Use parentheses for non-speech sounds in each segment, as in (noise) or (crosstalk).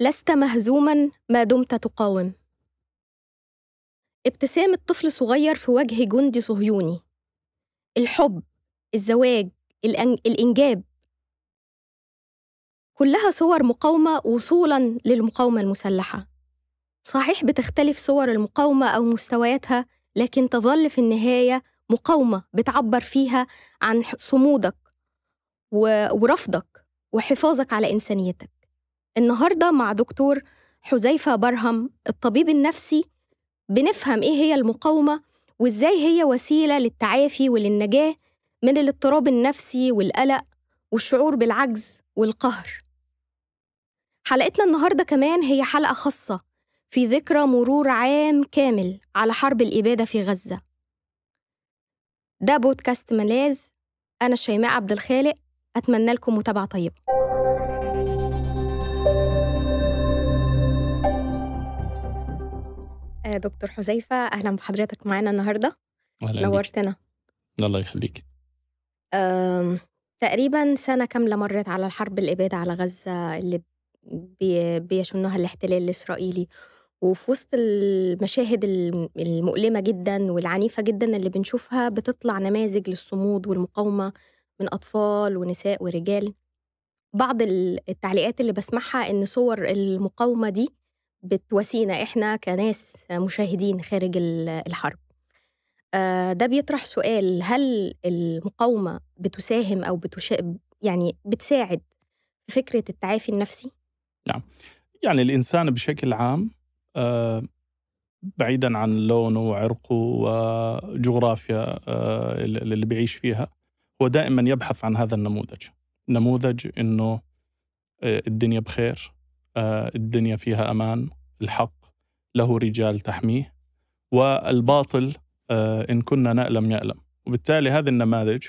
لست مهزوما ما دمت تقاوم ابتسامة طفل صغير في وجه جندي صهيوني الحب الزواج الإنجاب كلها صور مقاومة وصولا للمقاومة المسلحة صحيح بتختلف صور المقاومة أو مستوياتها لكن تظل في النهاية مقاومة بتعبر فيها عن صمودك ورفضك وحفاظك على إنسانيتك النهارده مع دكتور حذيفه برهم الطبيب النفسي بنفهم ايه هي المقاومه وازاي هي وسيله للتعافي وللنجاه من الاضطراب النفسي والقلق والشعور بالعجز والقهر حلقتنا النهارده كمان هي حلقه خاصه في ذكرى مرور عام كامل على حرب الاباده في غزه ده بودكاست ملاذ انا شيماء عبد الخالق اتمنى لكم متابعه طيبه آه، دكتور حذيفة أهلا بحضرتك معانا النهاردة أهلا نورتنا الله يخليك تقريبا سنة كاملة مرت على الحرب الإبادة على غزة اللي بي- بيشنها الاحتلال الإسرائيلي وفي وسط المشاهد المؤلمة جدا والعنيفة جدا اللي بنشوفها بتطلع نماذج للصمود والمقاومة من أطفال ونساء ورجال بعض التعليقات اللي بسمعها إن صور المقاومة دي بتواسينا احنا كناس مشاهدين خارج الحرب آه، ده بيطرح سؤال هل المقاومه بتساهم او بتشا... يعني بتساعد في فكره التعافي النفسي نعم يعني الانسان بشكل عام آه، بعيدا عن لونه وعرقه وجغرافيا آه، اللي بيعيش فيها هو دائما يبحث عن هذا النموذج نموذج انه الدنيا بخير الدنيا فيها امان الحق له رجال تحميه والباطل آه، إن كنا نألم يألم وبالتالي هذه النماذج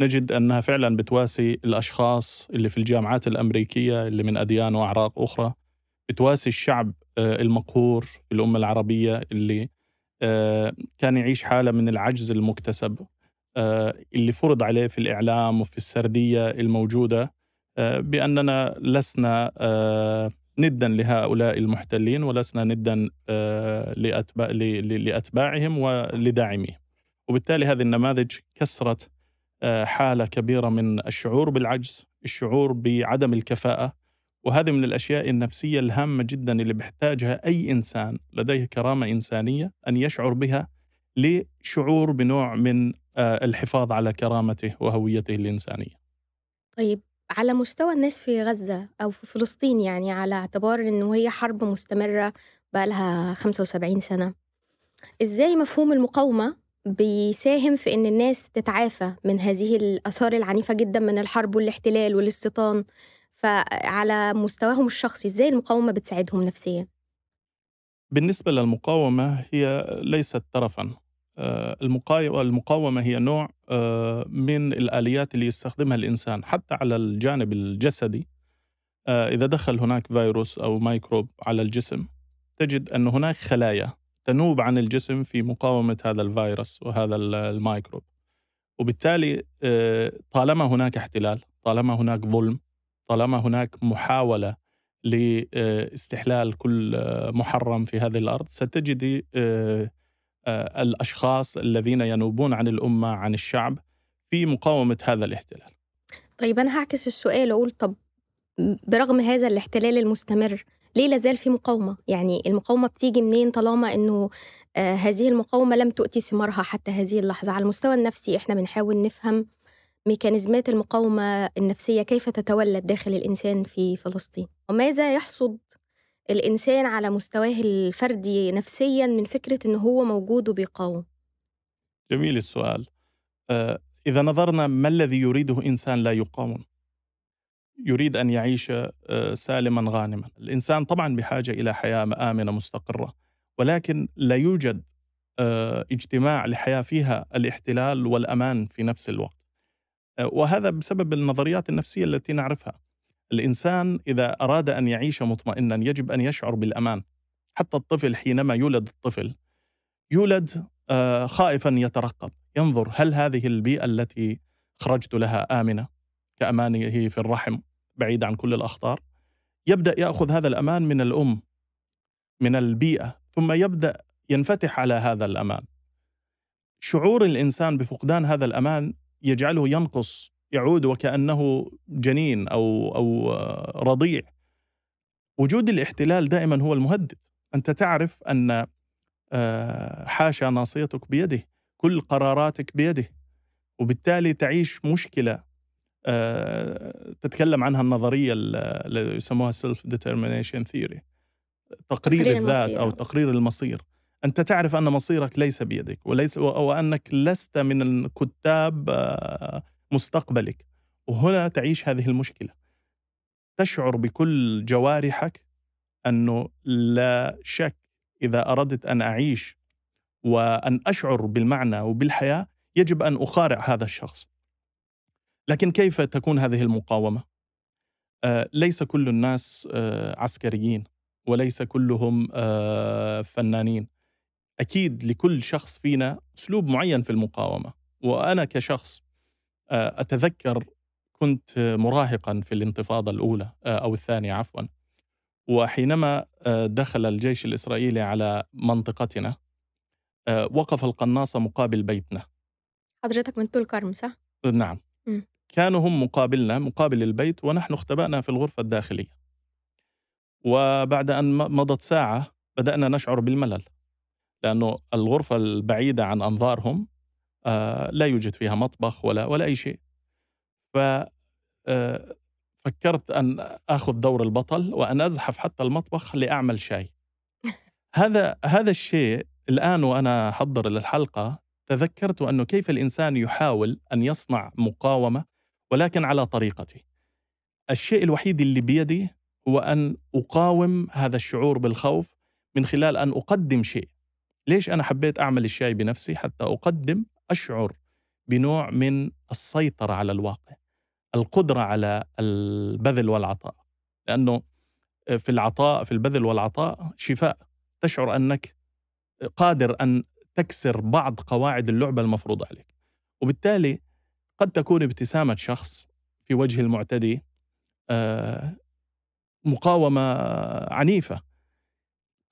نجد أنها فعلا بتواسي الأشخاص اللي في الجامعات الأمريكية اللي من أديان وأعراق أخرى بتواسي الشعب آه، المقهور في الأمة العربية اللي آه، كان يعيش حالة من العجز المكتسب اللي فرض عليه في الإعلام وفي السردية الموجودة بأننا لسنا ندا لهؤلاء المحتلين ولسنا ندا آه، لأتباع لأتباعهم ولداعميهم وبالتالي هذه النماذج كسرت آه، حالة كبيرة من الشعور بالعجز الشعور بعدم الكفاءة وهذه من الأشياء النفسية الهامة جدا اللي بيحتاجها أي إنسان لديه كرامة إنسانية أن يشعر بها لشعور بنوع من آه، الحفاظ على كرامته وهويته الإنسانية طيب على مستوى الناس في غزة أو في فلسطين يعني على اعتبار إنه هي حرب مستمرة بقى لها 75 سنة إزاي مفهوم المقاومة بيساهم في إن الناس تتعافى من هذه الآثار العنيفة جدا من الحرب والاحتلال والاستيطان فعلى مستواهم الشخصي إزاي المقاومة بتساعدهم نفسيا؟ بالنسبة للمقاومة هي ليست طرفا آه، المقاومة هي نوع آه، من الآليات اللي يستخدمها الإنسان حتى على الجانب الجسدي آه، إذا دخل هناك فيروس أو ميكروب على الجسم تجد أن هناك خلايا تنوب عن الجسم في مقاومة هذا الفيروس وهذا الميكروب وبالتالي طالما هناك احتلال طالما هناك ظلم طالما هناك محاولة لاستحلال كل محرم في هذه الأرض ستجد آه، الاشخاص الذين ينوبون عن الامه عن الشعب في مقاومه هذا الاحتلال. طيب انا هعكس السؤال واقول طب برغم هذا الاحتلال المستمر ليه لازال في مقاومه؟ يعني المقاومه بتيجي منين طالما انه آه، هذه المقاومه لم تؤتي ثمارها حتى هذه اللحظه، على المستوى النفسي احنا بنحاول نفهم ميكانيزمات المقاومه النفسيه كيف تتولد داخل الانسان في فلسطين؟ وماذا يحصد الإنسان على مستواه الفردي نفسيا من فكرة إن هو موجود وبيقاوم جميل السؤال آه، إذا نظرنا ما الذي يريده إنسان لا يقاوم يريد أن يعيش آه، سالما غانما الإنسان طبعا بحاجة إلى حياة آمنة مستقرة ولكن لا يوجد آه، اجتماع لحياة فيها الاحتلال والأمان في نفس الوقت وهذا بسبب النظريات النفسية التي نعرفها الانسان اذا اراد ان يعيش مطمئنا يجب ان يشعر بالامان حتى الطفل حينما يولد الطفل يولد آه، خائفا يترقب ينظر هل هذه البيئه التي خرجت لها امنه كامانه في الرحم بعيد عن كل الاخطار يبدا ياخذ هذا الامان من الام من البيئه ثم يبدا ينفتح على هذا الامان شعور الانسان بفقدان هذا الامان يجعله ينقص يعود وكأنه جنين أو, أو آه، رضيع وجود الاحتلال دائما هو المهدد أنت تعرف أن آه، حاشا ناصيتك بيده كل قراراتك بيده وبالتالي تعيش مشكلة آه، تتكلم عنها النظرية اللي يسموها سيلف ديترمينيشن ثيوري تقرير, الذات أو تقرير المصير أنت تعرف أن مصيرك ليس بيدك وليس وأنك لست من الكتاب مستقبلك وهنا تعيش هذه المشكله تشعر بكل جوارحك انه لا شك اذا اردت ان اعيش وان اشعر بالمعنى وبالحياه يجب ان اقارع هذا الشخص لكن كيف تكون هذه المقاومه آه ليس كل الناس آه عسكريين وليس كلهم آه فنانين اكيد لكل شخص فينا اسلوب معين في المقاومه وانا كشخص آه، اتذكر كنت مراهقا في الانتفاضه الاولى آه، او الثانيه عفوا وحينما آه، دخل الجيش الاسرائيلي على منطقتنا وقف القناصه مقابل بيتنا حضرتك من طول كرم صح؟ نعم م. كانوا هم مقابلنا مقابل البيت ونحن اختبأنا في الغرفة الداخلية وبعد أن مضت ساعة بدأنا نشعر بالملل لأنه الغرفة البعيدة عن أنظارهم آه، لا يوجد فيها مطبخ ولا ولا أي شيء ف آه، فكرت أن أخذ دور البطل وأن أزحف حتى المطبخ لأعمل شاي (laughs) هذا هذا الشيء الآن وأنا أحضر للحلقة تذكرت أنه كيف الإنسان يحاول أن يصنع مقاومة ولكن على طريقته الشيء الوحيد اللي بيدي هو أن أقاوم هذا الشعور بالخوف من خلال أن أقدم شيء ليش أنا حبيت أعمل الشاي بنفسي حتى أقدم اشعر بنوع من السيطره على الواقع القدره على البذل والعطاء لانه آه، في العطاء في البذل والعطاء شفاء تشعر انك قادر ان تكسر بعض قواعد اللعبه المفروضه عليك وبالتالي قد تكون ابتسامه شخص في وجه المعتدي آه، مقاومه عنيفه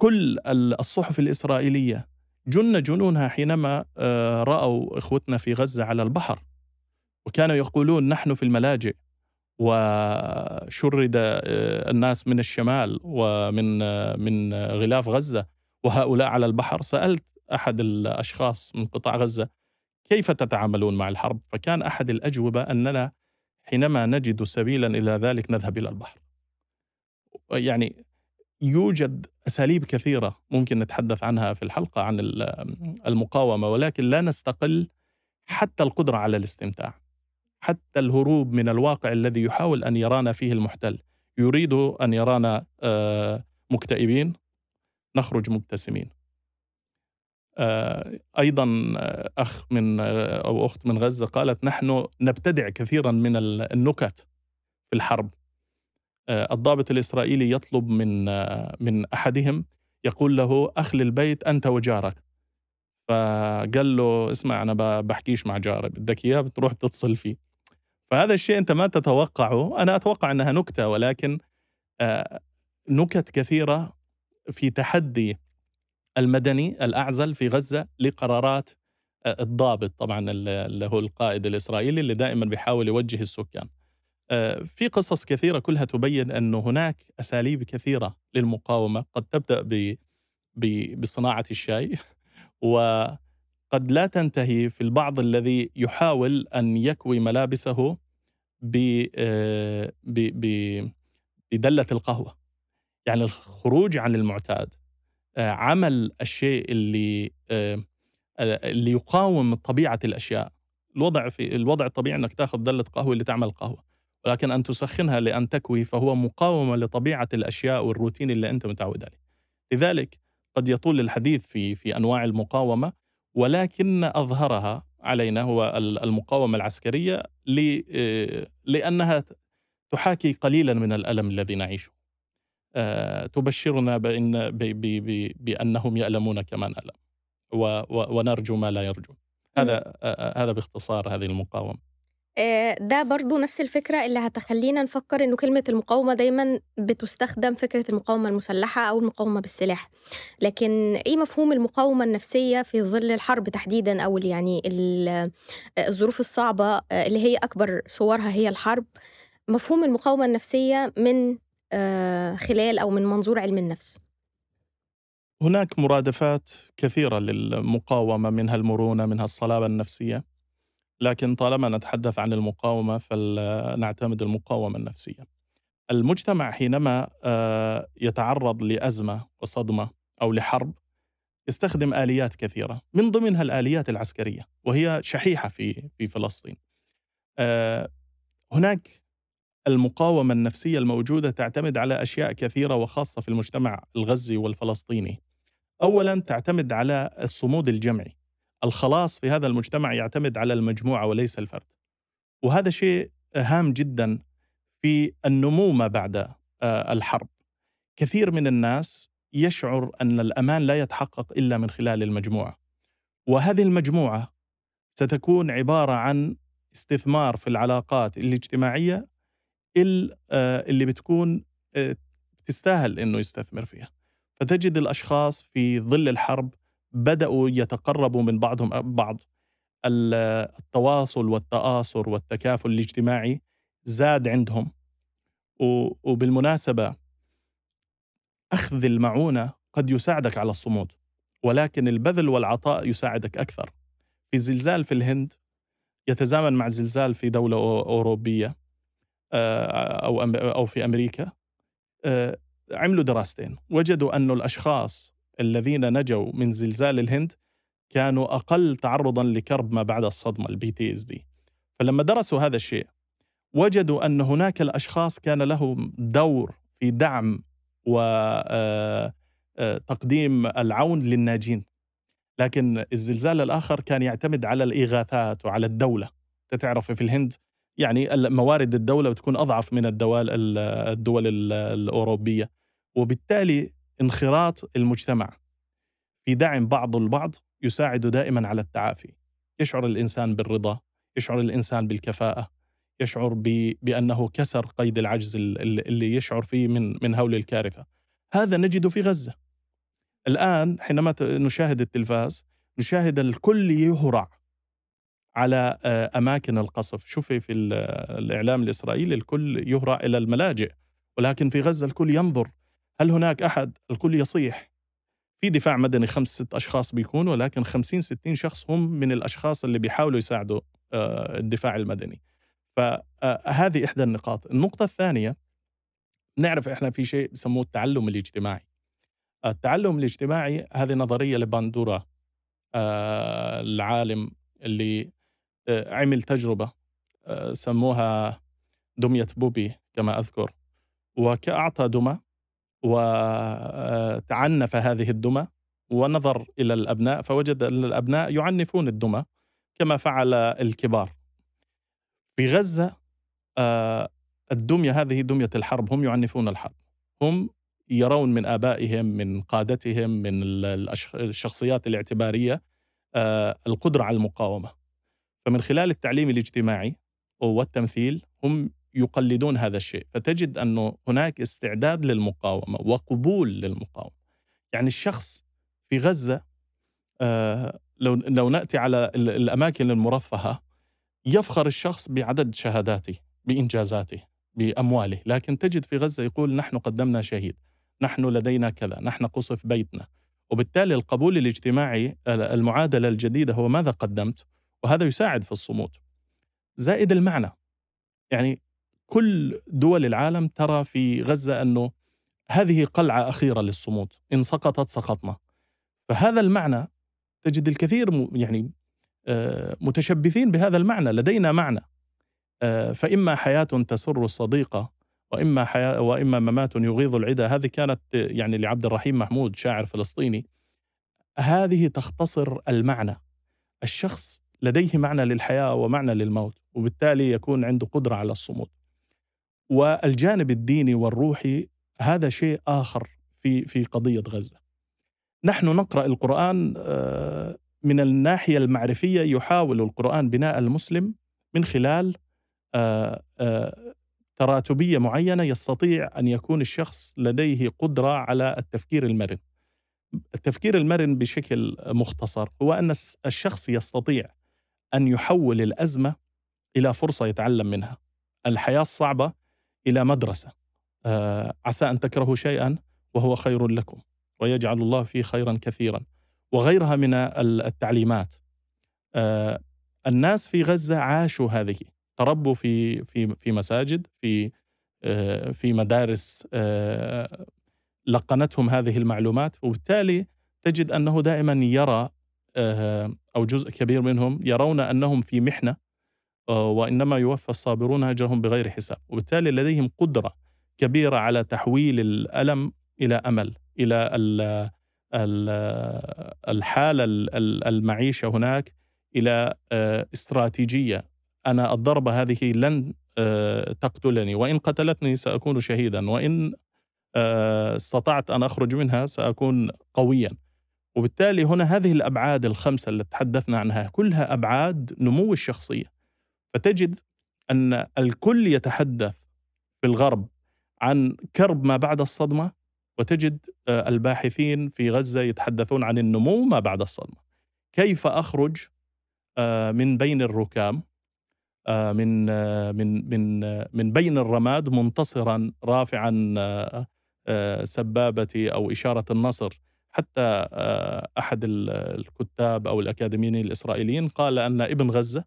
كل الصحف الاسرائيليه جن جنونها حينما آه، رأوا إخوتنا في غزة على البحر وكانوا يقولون نحن في الملاجئ وشرد آه، الناس من الشمال ومن آه، من غلاف غزة وهؤلاء على البحر سألت أحد الأشخاص من قطاع غزة كيف تتعاملون مع الحرب فكان أحد الأجوبة أننا حينما نجد سبيلا إلى ذلك نذهب إلى البحر يعني يوجد اساليب كثيره ممكن نتحدث عنها في الحلقه عن المقاومه ولكن لا نستقل حتى القدره على الاستمتاع حتى الهروب من الواقع الذي يحاول ان يرانا فيه المحتل يريد ان يرانا آه، مكتئبين نخرج مبتسمين آه، ايضا آه، اخ من او اخت من غزه قالت نحن نبتدع كثيرا من النكت في الحرب آه، الضابط الإسرائيلي يطلب من آه، من أحدهم يقول له أخل البيت أنت وجارك فقال له اسمع أنا بحكيش مع جاري بدك إياه بتروح بتتصل فيه فهذا الشيء أنت ما تتوقعه أنا أتوقع أنها نكتة ولكن آه، نكت كثيرة في تحدي المدني الأعزل في غزة لقرارات الضابط طبعا اللي هو القائد الإسرائيلي اللي دائما بيحاول يوجه السكان آه، في قصص كثيرة كلها تبين أن هناك أساليب كثيرة للمقاومة قد تبدأ ب بصناعة الشاي (laughs) وقد لا تنتهي في البعض الذي يحاول أن يكوي ملابسه ب آه، بدلة القهوة يعني الخروج عن المعتاد آه، عمل الشيء اللي اللي يقاوم طبيعة الأشياء الوضع في الوضع الطبيعي أنك تاخذ دلة قهوة اللي تعمل قهوة ولكن أن تسخنها لأن تكوي فهو مقاومة لطبيعة الأشياء والروتين اللي أنت متعود عليه لذلك قد يطول الحديث في في أنواع المقاومة ولكن أظهرها علينا هو المقاومة العسكرية آه، لأنها تحاكي قليلا من الألم الذي نعيشه آه، تبشرنا بأن بأنهم يألمون كما نألم ونرجو ما لا يرجو هذا نعم. آه، هذا باختصار هذه المقاومه آه، ده برضو نفس الفكرة اللي هتخلينا نفكر إنه كلمة المقاومة دايما بتستخدم فكرة المقاومة المسلحة أو المقاومة بالسلاح لكن إيه مفهوم المقاومة النفسية في ظل الحرب تحديدا أو يعني آه، الظروف الصعبة آه، اللي هي أكبر صورها هي الحرب مفهوم المقاومة النفسية من خلال أو من منظور علم النفس هناك مرادفات كثيرة للمقاومة منها المرونة منها الصلابة النفسية لكن طالما نتحدث عن المقاومة فنعتمد المقاومة النفسية المجتمع حينما آه، يتعرض لأزمة وصدمة أو لحرب يستخدم آليات كثيرة من ضمنها الآليات العسكرية وهي شحيحة في في فلسطين آه، هناك المقاومة النفسية الموجودة تعتمد على أشياء كثيرة وخاصة في المجتمع الغزي والفلسطيني أولا تعتمد على الصمود الجمعي الخلاص في هذا المجتمع يعتمد على المجموعه وليس الفرد. وهذا شيء هام جدا في النمو ما بعد آه، الحرب. كثير من الناس يشعر ان الامان لا يتحقق الا من خلال المجموعه. وهذه المجموعه ستكون عباره عن استثمار في العلاقات الاجتماعيه آه، اللي بتكون آه، تستاهل انه يستثمر فيها. فتجد الاشخاص في ظل الحرب بداوا يتقربوا من بعضهم بعض التواصل والتآصر والتكافل الاجتماعي زاد عندهم وبالمناسبة أخذ المعونة قد يساعدك على الصمود ولكن البذل والعطاء يساعدك أكثر في زلزال في الهند يتزامن مع زلزال في دولة أوروبية آه، أو أو في أمريكا آه، عملوا دراستين وجدوا أن الأشخاص الذين نجوا من زلزال الهند كانوا أقل تعرضا لكرب ما بعد الصدمة البي تي اس دي فلما درسوا هذا الشيء وجدوا أن هناك الأشخاص كان لهم دور في دعم وتقديم آه، آه، العون للناجين لكن الزلزال الآخر كان يعتمد على الإغاثات وعلى الدولة تعرف في الهند يعني موارد الدولة بتكون أضعف من الدول الدول الأوروبية وبالتالي انخراط المجتمع في دعم بعض البعض يساعد دائما على التعافي يشعر الإنسان بالرضا يشعر الإنسان بالكفاءة يشعر بأنه كسر قيد العجز اللي يشعر فيه من, من هول الكارثة هذا نجده في غزة الآن حينما نشاهد التلفاز نشاهد الكل يهرع على آه، أماكن القصف شوفي في الإعلام الإسرائيلي الكل يهرع إلى الملاجئ ولكن في غزة الكل ينظر هل هناك أحد؟ الكل يصيح في دفاع مدني خمس ست أشخاص بيكونوا لكن خمسين ستين شخص هم من الأشخاص اللي بيحاولوا يساعدوا آه، الدفاع المدني فهذه آه، إحدى النقاط النقطة الثانية نعرف إحنا في شيء بسموه التعلم الاجتماعي التعلم الاجتماعي هذه نظرية لباندورا آه، العالم اللي عمل تجربة سموها دمية بوبي كما أذكر وكأعطى دمى وتعنف هذه الدمى ونظر إلى الأبناء فوجد أن الأبناء يعنفون الدمى كما فعل الكبار في غزة آه، الدمية هذه دمية الحرب هم يعنفون الحرب هم يرون من آبائهم من قادتهم من الشخصيات الاعتبارية آه، القدرة على المقاومة فمن خلال التعليم الاجتماعي والتمثيل هم يقلدون هذا الشيء فتجد أنه هناك استعداد للمقاومة وقبول للمقاومة يعني الشخص في غزة آه، لو, لو نأتي على الأماكن المرفهة يفخر الشخص بعدد شهاداته بإنجازاته بأمواله لكن تجد في غزة يقول نحن قدمنا شهيد نحن لدينا كذا نحن قصف بيتنا وبالتالي القبول الاجتماعي المعادلة الجديدة هو ماذا قدمت وهذا يساعد في الصمود زائد المعنى يعني كل دول العالم ترى في غزة أنه هذه قلعة أخيرة للصمود إن سقطت سقطنا فهذا المعنى تجد الكثير يعني آه، متشبثين بهذا المعنى لدينا معنى آه، فإما حياة تسر الصديقة وإما, حياة وإما ممات يغيظ العدا هذه كانت يعني لعبد الرحيم محمود شاعر فلسطيني هذه تختصر المعنى الشخص لديه معنى للحياة ومعنى للموت وبالتالي يكون عنده قدرة على الصمود والجانب الديني والروحي هذا شيء اخر في في قضيه غزه. نحن نقرا القران آه، من الناحيه المعرفيه يحاول القران بناء المسلم من خلال آه، آه، تراتبيه معينه يستطيع ان يكون الشخص لديه قدره على التفكير المرن. التفكير المرن بشكل مختصر هو ان الشخص يستطيع ان يحول الازمه الى فرصه يتعلم منها. الحياه الصعبه الى مدرسه آه، عسى ان تكرهوا شيئا وهو خير لكم ويجعل الله فيه خيرا كثيرا وغيرها من التعليمات آه، الناس في غزه عاشوا هذه تربوا في في في مساجد في آه، في مدارس لقنتهم هذه المعلومات وبالتالي تجد انه دائما يرى او جزء كبير منهم يرون انهم في محنه آه، وانما يوفى الصابرون اجرهم بغير حساب، وبالتالي لديهم قدره كبيره على تحويل الالم الى امل، الى الحاله المعيشه هناك الى آه، استراتيجيه انا الضربه هذه لن آه، تقتلني وان قتلتني ساكون شهيدا وان استطعت ان اخرج منها ساكون قويا وبالتالي هنا هذه الابعاد الخمسه التي تحدثنا عنها كلها ابعاد نمو الشخصيه فتجد ان الكل يتحدث في الغرب عن كرب ما بعد الصدمه وتجد آه، الباحثين في غزه يتحدثون عن النمو ما بعد الصدمه. كيف اخرج آه، من بين الركام آه، من من من من بين الرماد منتصرا رافعا سبابتي او اشاره النصر حتى احد الكتاب او الاكاديميين الاسرائيليين قال ان ابن غزه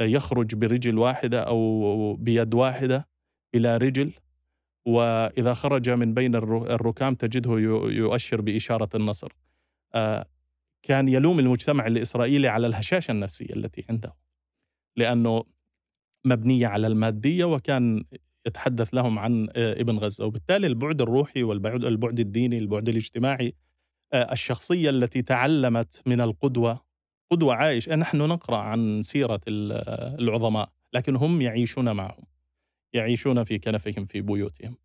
يخرج برجل واحدة أو بيد واحدة إلى رجل وإذا خرج من بين الركام تجده يؤشر بإشارة النصر آه، كان يلوم المجتمع الإسرائيلي على الهشاشة النفسية التي عنده لأنه مبنية على المادية وكان يتحدث لهم عن آه، ابن غزة وبالتالي البعد الروحي والبعد الديني البعد الاجتماعي آه، الشخصية التي تعلمت من القدوة قدوة عائش نحن نقرأ عن سيرة العظماء لكن هم يعيشون معهم يعيشون في كنفهم في بيوتهم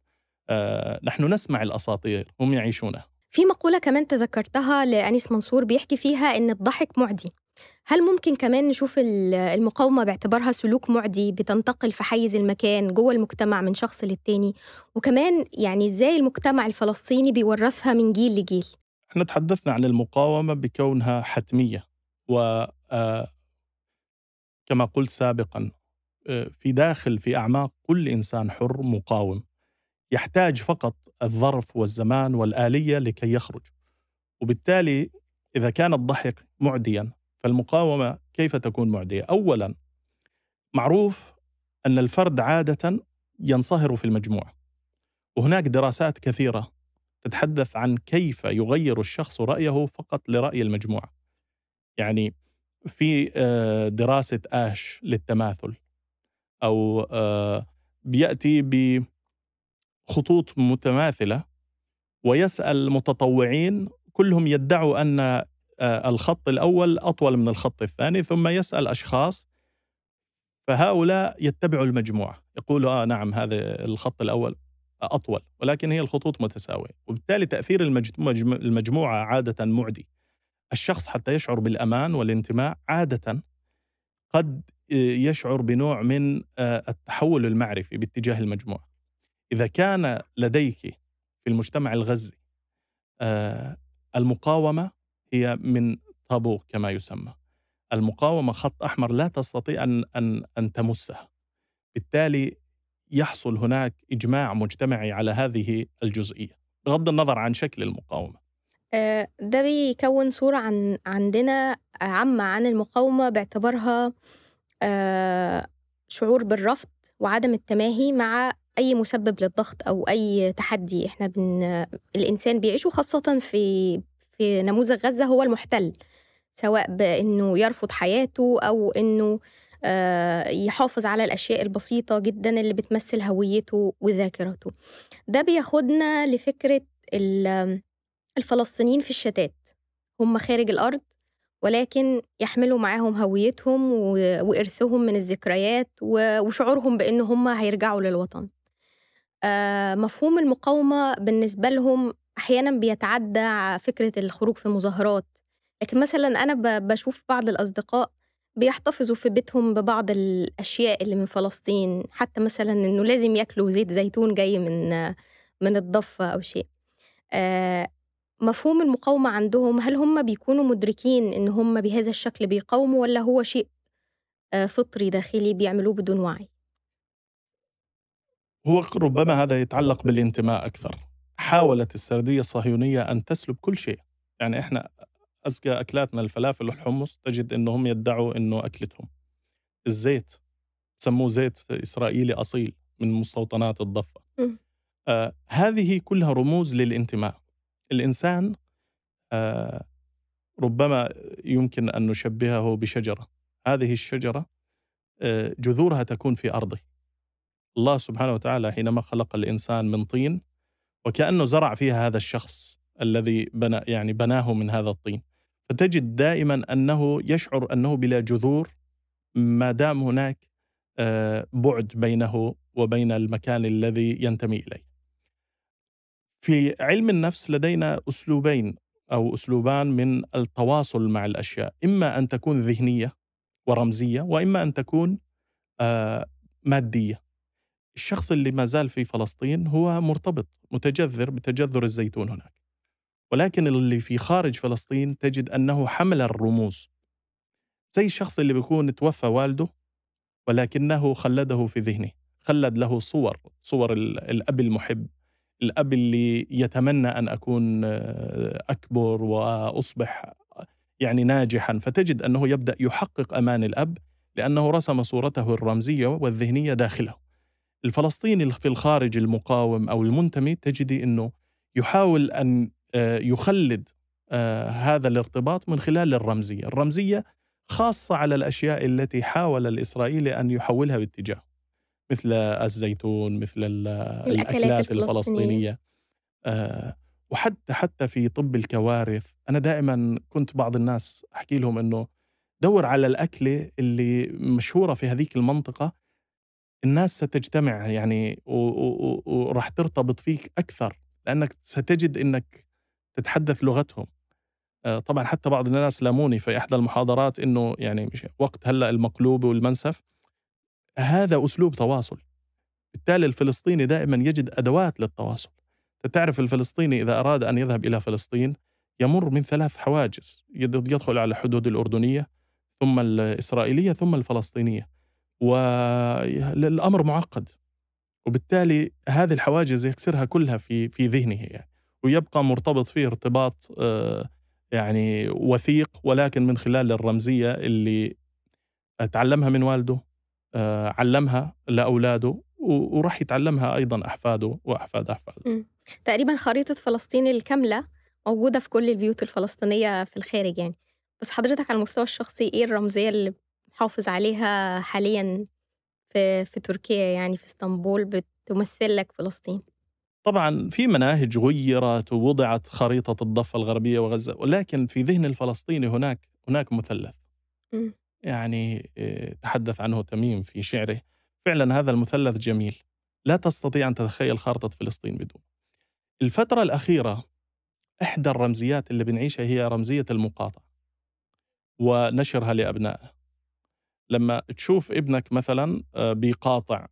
آه، نحن نسمع الأساطير هم يعيشونها في مقولة كمان تذكرتها لأنيس منصور بيحكي فيها إن الضحك معدي هل ممكن كمان نشوف المقاومة باعتبارها سلوك معدي بتنتقل في حيز المكان جوه المجتمع من شخص للتاني وكمان يعني إزاي المجتمع الفلسطيني بيورثها من جيل لجيل احنا تحدثنا عن المقاومة بكونها حتمية و آه، كما قلت سابقا آه، في داخل في اعماق كل انسان حر مقاوم يحتاج فقط الظرف والزمان والاليه لكي يخرج وبالتالي اذا كان الضحك معديا فالمقاومه كيف تكون معديه؟ اولا معروف ان الفرد عاده ينصهر في المجموع وهناك دراسات كثيره تتحدث عن كيف يغير الشخص رايه فقط لراي المجموعه يعني في آه، دراسة آش للتماثل أو آه، بيأتي بخطوط متماثلة ويسأل متطوعين كلهم يدعوا أن آه، الخط الأول أطول من الخط الثاني ثم يسأل أشخاص فهؤلاء يتبعوا المجموعة يقولوا آه نعم هذا الخط الأول أطول ولكن هي الخطوط متساوية وبالتالي تأثير المجموعة عادة معدي الشخص حتى يشعر بالامان والانتماء عاده قد آه، يشعر بنوع من آه، التحول المعرفي باتجاه المجموعه. اذا كان لديك في المجتمع الغزي آه، المقاومه هي من طابو كما يسمى. المقاومه خط احمر لا تستطيع ان ان ان تمسها. بالتالي يحصل هناك اجماع مجتمعي على هذه الجزئيه، بغض النظر عن شكل المقاومه. آه، ده بيكوّن صورة عن عندنا آه، عامة عن المقاومة باعتبارها آه، شعور بالرفض وعدم التماهي مع أي مسبب للضغط أو أي تحدي إحنا بن... الإنسان بيعيشه خاصة في في نموذج غزة هو المحتل سواء بإنه يرفض حياته أو إنه يحافظ على الأشياء البسيطة جدا اللي بتمثل هويته وذاكرته ده بياخدنا لفكرة الفلسطينيين في الشتات هم خارج الأرض ولكن يحملوا معاهم هويتهم وإرثهم من الذكريات وشعورهم بأن هم هيرجعوا للوطن آه، مفهوم المقاومة بالنسبة لهم أحيانا بيتعدى فكرة الخروج في مظاهرات لكن مثلا أنا بشوف بعض الأصدقاء بيحتفظوا في بيتهم ببعض الأشياء اللي من فلسطين حتى مثلا إنه لازم ياكلوا زيت زيتون جاي من من الضفة أو شيء آه، مفهوم المقاومة عندهم هل هم بيكونوا مدركين إن هم بهذا الشكل بيقاوموا ولا هو شيء آه، فطري داخلي بيعملوه بدون وعي؟ هو ربما هذا يتعلق بالانتماء أكثر حاولت السردية الصهيونية أن تسلب كل شيء يعني إحنا أزكى أكلاتنا الفلافل والحمص تجد أنهم يدعوا أنه أكلتهم الزيت سموه زيت إسرائيلي أصيل من مستوطنات الضفة آه هذه كلها رموز للانتماء الإنسان آه، ربما يمكن أن نشبهه بشجرة هذه الشجرة آه، جذورها تكون في أرضه الله سبحانه وتعالى حينما خلق الإنسان من طين وكأنه زرع فيها هذا الشخص الذي بنى يعني بناه من هذا الطين فتجد دائما أنه يشعر أنه بلا جذور ما دام هناك آه، بعد بينه وبين المكان الذي ينتمي إليه في علم النفس لدينا اسلوبين او اسلوبان من التواصل مع الاشياء، اما ان تكون ذهنيه ورمزيه واما ان تكون آه ماديه. الشخص اللي ما زال في فلسطين هو مرتبط متجذر بتجذر الزيتون هناك. ولكن اللي في خارج فلسطين تجد انه حمل الرموز. زي الشخص اللي بيكون توفى والده ولكنه خلده في ذهنه، خلد له صور، صور الاب المحب الاب اللي يتمنى ان اكون آه، اكبر واصبح يعني ناجحا فتجد انه يبدا يحقق امان الاب لانه رسم صورته الرمزيه والذهنيه داخله. الفلسطيني في الخارج المقاوم او المنتمي تجدي انه يحاول ان آه، يخلد آه، هذا الارتباط من خلال الرمزيه، الرمزيه خاصه على الاشياء التي حاول الاسرائيلي ان يحولها باتجاهه. مثل الزيتون مثل الأكلات, الأكلات الفلسطينية آه وحتى حتى في طب الكوارث أنا دائما كنت بعض الناس أحكي لهم أنه دور على الأكلة اللي مشهورة في هذيك المنطقة الناس ستجتمع يعني وراح ترتبط فيك أكثر لأنك ستجد أنك تتحدث لغتهم آه، طبعا حتى بعض الناس لاموني في احدى المحاضرات انه يعني وقت هلا المقلوبه والمنسف هذا أسلوب تواصل بالتالي الفلسطيني دائما يجد أدوات للتواصل تعرف الفلسطيني إذا أراد أن يذهب إلى فلسطين يمر من ثلاث حواجز يدخل على الحدود الأردنية ثم الإسرائيلية ثم الفلسطينية والأمر معقد وبالتالي هذه الحواجز يكسرها كلها في في ذهنه يعني ويبقى مرتبط فيه ارتباط آه، يعني وثيق ولكن من خلال الرمزية اللي تعلمها من والده آه، علمها لاولاده وراح يتعلمها ايضا احفاده واحفاد احفاده. م. تقريبا خريطه فلسطين الكامله موجوده في كل البيوت الفلسطينيه في الخارج يعني. بس حضرتك على المستوى الشخصي ايه الرمزيه اللي محافظ عليها حاليا في في تركيا يعني في اسطنبول بتمثل لك فلسطين؟ طبعا في مناهج غيرت ووضعت خريطه الضفه الغربيه وغزه ولكن في ذهن الفلسطيني هناك هناك مثلث. م. يعني آه، تحدث عنه تميم في شعره فعلا هذا المثلث جميل لا تستطيع أن تتخيل خارطة فلسطين بدون الفترة الأخيرة إحدى الرمزيات اللي بنعيشها هي رمزية المقاطعة ونشرها لأبنائه لما تشوف ابنك مثلا آه، بيقاطع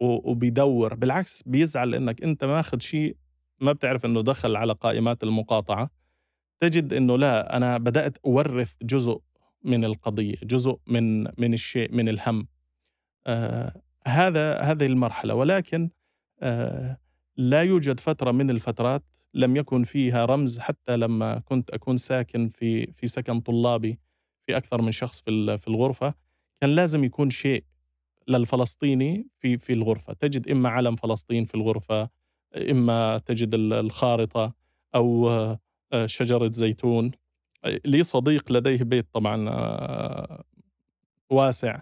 وبيدور بالعكس بيزعل انك انت ماخذ شيء ما بتعرف انه دخل على قائمات المقاطعه تجد انه لا انا بدات اورث جزء من القضية جزء من من الشيء من الهم آه هذا هذه المرحلة ولكن آه لا يوجد فترة من الفترات لم يكن فيها رمز حتى لما كنت أكون ساكن في في سكن طلابي في أكثر من شخص في في الغرفة كان لازم يكون شيء للفلسطيني في في الغرفة تجد إما علم فلسطين في الغرفة إما تجد الخارطة أو آه، شجرة زيتون لي صديق لديه بيت طبعا آه، واسع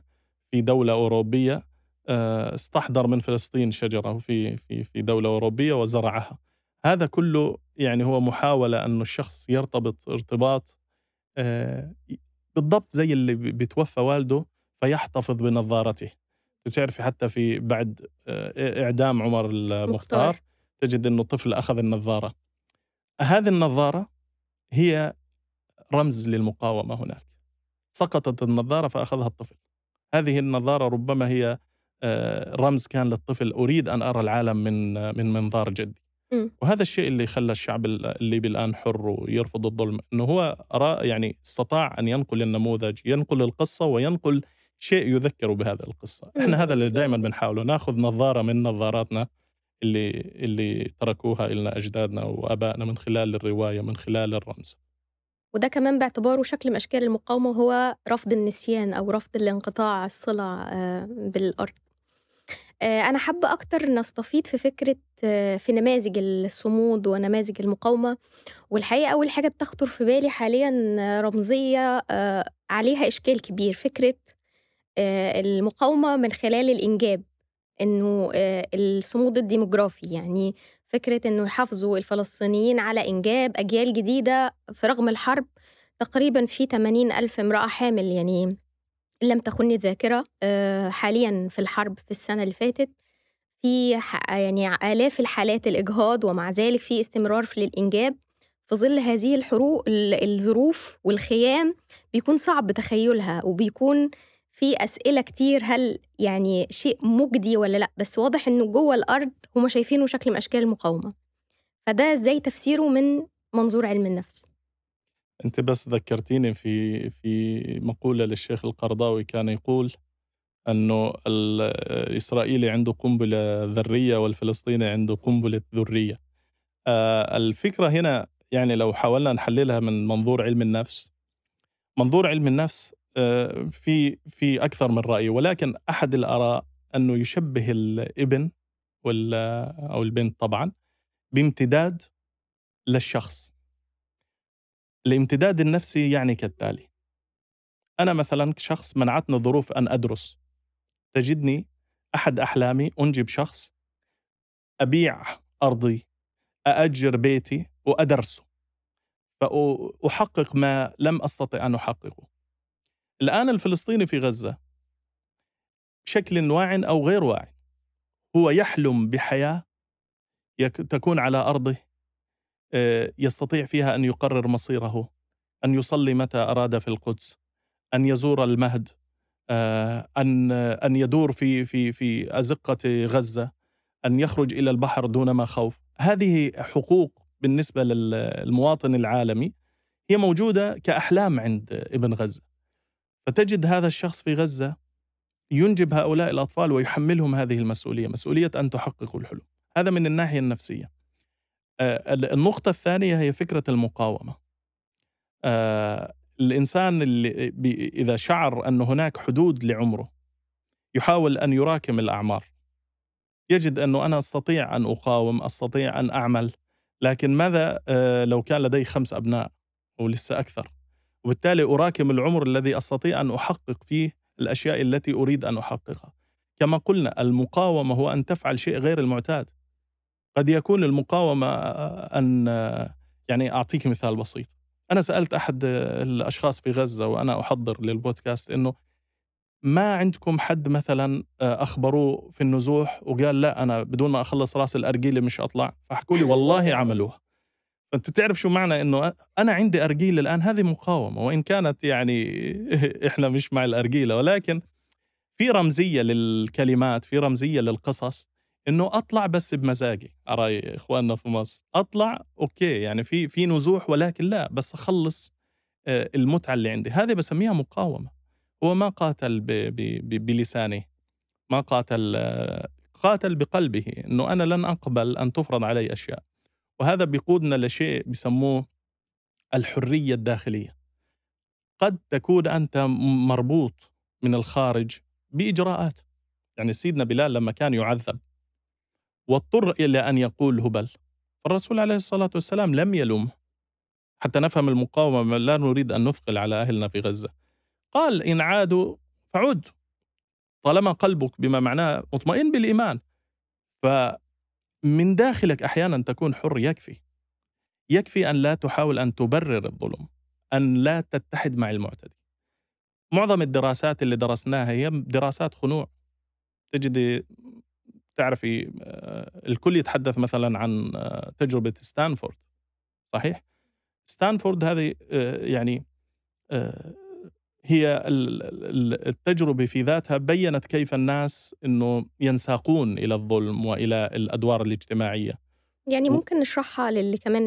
في دولة أوروبية آه، استحضر من فلسطين شجرة في في في دولة أوروبية وزرعها هذا كله يعني هو محاولة أن الشخص يرتبط ارتباط آه، بالضبط زي اللي بيتوفى والده فيحتفظ بنظارته بتعرفي حتى في بعد إعدام عمر المختار تجد أنه طفل أخذ النظارة هذه النظارة هي رمز للمقاومة هناك سقطت النظارة فأخذها الطفل هذه النظارة ربما هي آه، رمز كان للطفل أريد أن أرى العالم من من منظار جدي وهذا الشيء اللي خلى الشعب الليبي الآن حر ويرفض الظلم أنه هو أرى يعني استطاع أن ينقل النموذج ينقل القصة وينقل شيء يذكر بهذه القصة إحنا هذا اللي دائما بنحاوله ناخذ نظارة من نظاراتنا اللي اللي تركوها لنا أجدادنا وأبائنا من خلال الرواية من خلال الرمز وده كمان باعتباره شكل من أشكال المقاومة وهو رفض النسيان أو رفض الانقطاع الصلة آه، بالأرض آه، أنا حابة أكتر نستفيض في فكرة آه، في نماذج الصمود ونماذج المقاومة والحقيقة أول حاجة بتخطر في بالي حاليا رمزية عليها إشكال كبير فكرة المقاومة من خلال الإنجاب إنه الصمود الديموغرافي يعني فكرة أنه يحافظوا الفلسطينيين على إنجاب أجيال جديدة في رغم الحرب تقريبا في 80 ألف امرأة حامل يعني لم تخني الذاكرة آه، حاليا في الحرب في السنة اللي فاتت في يعني آلاف الحالات الإجهاض ومع ذلك في استمرار في الإنجاب في ظل هذه الحروق الظروف والخيام بيكون صعب تخيلها وبيكون في أسئلة كتير هل يعني شيء مجدي ولا لأ بس واضح إنه جوه الأرض هما شايفينه شكل من أشكال المقاومة فده إزاي تفسيره من منظور علم النفس أنت بس ذكرتيني في في مقولة للشيخ القرضاوي كان يقول أنه الإسرائيلي عنده قنبلة ذرية والفلسطيني عنده قنبلة ذرية آه، الفكرة هنا يعني لو حاولنا نحللها من منظور علم النفس منظور علم النفس آه، في في اكثر من راي ولكن احد الاراء انه يشبه الابن وال او البنت طبعا بامتداد للشخص الامتداد النفسي يعني كالتالي انا مثلا شخص منعتني ظروف ان ادرس تجدني احد احلامي انجب شخص ابيع ارضي أأجر بيتي وأدرسه فأحقق ما لم أستطع أن أحققه الآن الفلسطيني في غزة بشكل واع أو غير واع هو يحلم بحياة تكون على أرضه آه، يستطيع فيها أن يقرر مصيره أن يصلي متى أراد في القدس أن يزور المهد آه، أن أن يدور في في في أزقة غزة أن يخرج إلى البحر دون ما خوف هذه حقوق بالنسبة للمواطن العالمي هي موجودة كأحلام عند ابن غزة فتجد هذا الشخص في غزة ينجب هؤلاء الأطفال ويحملهم هذه المسؤولية مسؤولية أن تحققوا الحلم هذا من الناحية النفسية آه، النقطة الثانية هي فكرة المقاومة آه، الإنسان اللي إذا شعر أن هناك حدود لعمره يحاول أن يراكم الأعمار يجد أنه أنا أستطيع أن أقاوم أستطيع أن أعمل لكن ماذا آه، لو كان لدي خمس أبناء أو لسه أكثر وبالتالي أراكم العمر الذي أستطيع أن أحقق فيه الأشياء التي أريد أن أحققها كما قلنا المقاومة هو أن تفعل شيء غير المعتاد قد يكون المقاومة أن يعني أعطيك مثال بسيط أنا سألت أحد الأشخاص في غزة وأنا أحضر للبودكاست أنه ما عندكم حد مثلا أخبروه في النزوح وقال لا أنا بدون ما أخلص راس الأرجيلة مش أطلع فحكوا لي والله عملوها انت تعرف شو معنى انه انا عندي ارجيله الان هذه مقاومه وان كانت يعني (laughs) احنا مش مع الارجيله ولكن في رمزيه للكلمات في رمزيه للقصص انه اطلع بس بمزاجي على اخواننا في مصر اطلع اوكي يعني في في نزوح ولكن لا بس اخلص آه، المتعه اللي عندي هذه بسميها مقاومه هو ما قاتل ب ب بلسانه ما قاتل آه، قاتل بقلبه انه انا لن اقبل ان تفرض علي اشياء وهذا بيقودنا لشيء بسموه الحرية الداخلية قد تكون أنت مربوط من الخارج بإجراءات يعني سيدنا بلال لما كان يعذب واضطر إلى أن يقول هبل فالرسول عليه الصلاة والسلام لم يلومه حتى نفهم المقاومة لا نريد أن نثقل على أهلنا في غزة قال إن عادوا فعد طالما قلبك بما معناه مطمئن بالإيمان ف من داخلك احيانا تكون حر يكفي يكفي ان لا تحاول ان تبرر الظلم ان لا تتحد مع المعتدي معظم الدراسات اللي درسناها هي دراسات خنوع تجد تعرفي آه، الكل يتحدث مثلا عن آه، تجربه ستانفورد صحيح ستانفورد هذه آه، يعني هي التجربة في ذاتها بيّنت كيف الناس أنه ينساقون إلى الظلم وإلى الأدوار الاجتماعية يعني ممكن نشرحها للي كمان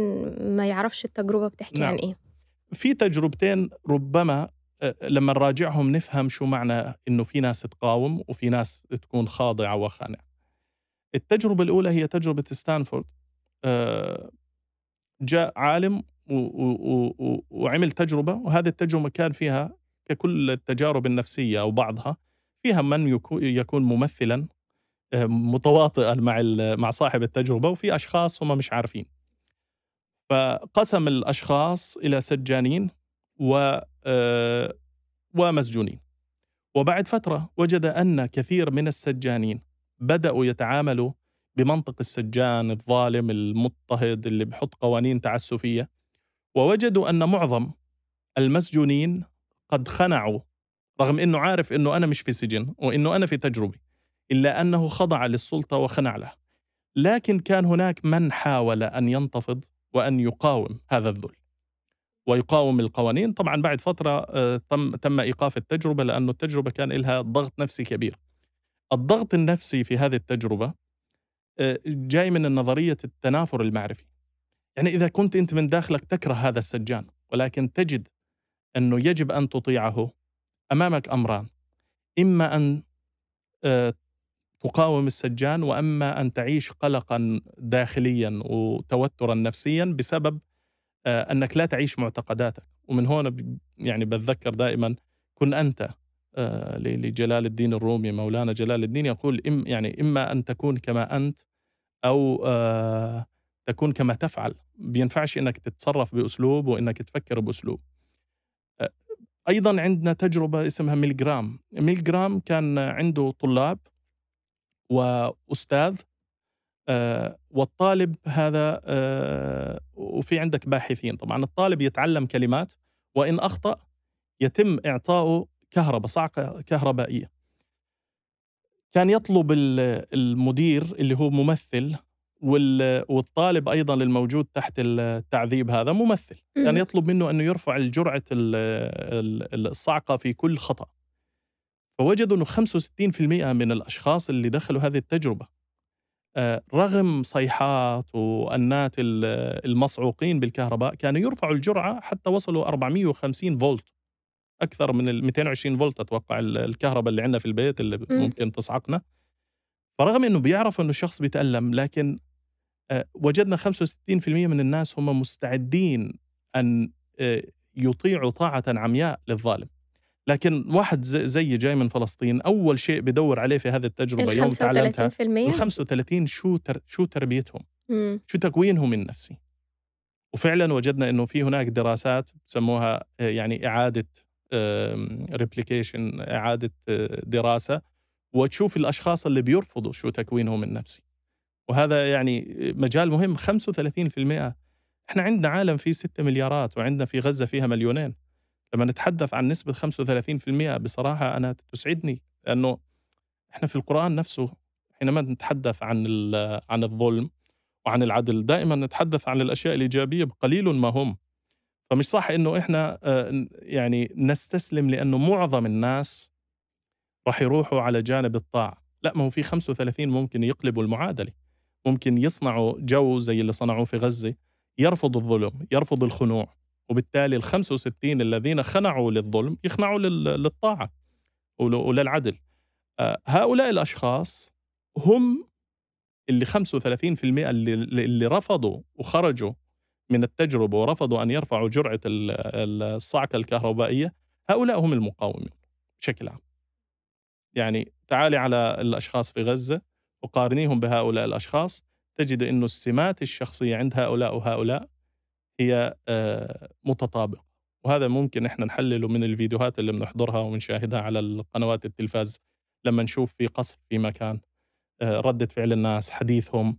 ما يعرفش التجربة بتحكي نعم. عن إيه في تجربتين ربما لما نراجعهم نفهم شو معنى أنه في ناس تقاوم وفي ناس تكون خاضعة وخانعة التجربة الأولى هي تجربة ستانفورد جاء عالم وعمل تجربة وهذه التجربة كان فيها ككل التجارب النفسيه او بعضها فيها من يكون ممثلا آه، متواطئا مع مع صاحب التجربه وفي اشخاص هم مش عارفين. فقسم الاشخاص الى سجانين و آه، ومسجونين. وبعد فتره وجد ان كثير من السجانين بداوا يتعاملوا بمنطق السجان الظالم المضطهد اللي بحط قوانين تعسفيه ووجدوا ان معظم المسجونين قد خنعوا رغم انه عارف انه انا مش في سجن وانه انا في تجربه الا انه خضع للسلطه وخنع لها لكن كان هناك من حاول ان ينتفض وان يقاوم هذا الذل ويقاوم القوانين طبعا بعد فتره آه، تم تم ايقاف التجربه لانه التجربه كان لها ضغط نفسي كبير الضغط النفسي في هذه التجربه آه، جاي من نظريه التنافر المعرفي يعني اذا كنت انت من داخلك تكره هذا السجان ولكن تجد أنه يجب أن تطيعه أمامك أمران إما أن آه، تقاوم السجان وأما أن تعيش قلقا داخليا وتوترا نفسيا بسبب آه، أنك لا تعيش معتقداتك ومن هون يعني بتذكر دائما كن أنت آه، لجلال الدين الرومي مولانا جلال الدين يقول إم يعني إما أن تكون كما أنت أو تكون كما تفعل بينفعش انك تتصرف باسلوب وانك تفكر باسلوب ايضا عندنا تجربه اسمها ميلجرام ميلجرام كان عنده طلاب واستاذ آه، والطالب هذا آه، وفي عندك باحثين طبعا الطالب يتعلم كلمات وان اخطا يتم اعطائه كهرباء صعقه كهربائيه كان يطلب المدير اللي هو ممثل والطالب ايضا الموجود تحت التعذيب هذا ممثل يعني يطلب منه انه يرفع الجرعه الصعقه في كل خطا فوجدوا انه 65% من الاشخاص اللي دخلوا هذه التجربه آه، رغم صيحات وانات المصعوقين بالكهرباء كانوا يرفعوا الجرعه حتى وصلوا 450 فولت اكثر من ال 220 فولت اتوقع الكهرباء اللي عندنا في البيت اللي ممكن تصعقنا فرغم انه بيعرفوا انه الشخص بيتالم لكن آه، وجدنا 65% من الناس هم مستعدين ان آه، يطيعوا طاعه عمياء للظالم لكن واحد زي جاي من فلسطين اول شيء بدور عليه في هذه التجربه يوم تعلمتها ال 35 شو تر شو تربيتهم مم. شو تكوينهم النفسي وفعلا وجدنا انه في هناك دراسات بسموها آه، يعني اعاده ريبليكيشن اعاده دراسه وتشوف الاشخاص اللي بيرفضوا شو تكوينهم النفسي وهذا يعني مجال مهم 35% احنا عندنا عالم فيه 6 مليارات وعندنا في غزه فيها مليونين لما نتحدث عن نسبه 35% بصراحه انا تسعدني لانه احنا في القران نفسه حينما نتحدث عن عن الظلم وعن العدل دائما نتحدث عن الاشياء الايجابيه قليل ما هم فمش صح انه احنا آه، يعني نستسلم لانه معظم الناس راح يروحوا على جانب الطاعه لا ما هو في 35 ممكن يقلبوا المعادله ممكن يصنعوا جو زي اللي صنعوه في غزة يرفض الظلم يرفض الخنوع وبالتالي ال 65 الذين خنعوا للظلم يخنعوا للطاعة وللعدل آه، هؤلاء الأشخاص هم اللي 35% اللي, اللي رفضوا وخرجوا من التجربة ورفضوا أن يرفعوا جرعة الصعقة الكهربائية هؤلاء هم المقاومين بشكل عام يعني تعالي على الأشخاص في غزة وقارنيهم بهؤلاء الأشخاص تجد أن السمات الشخصية عند هؤلاء وهؤلاء هي آه، متطابقة وهذا ممكن احنا نحلله من الفيديوهات اللي بنحضرها وبنشاهدها على القنوات التلفاز لما نشوف في قصف في مكان آه، ردة فعل الناس حديثهم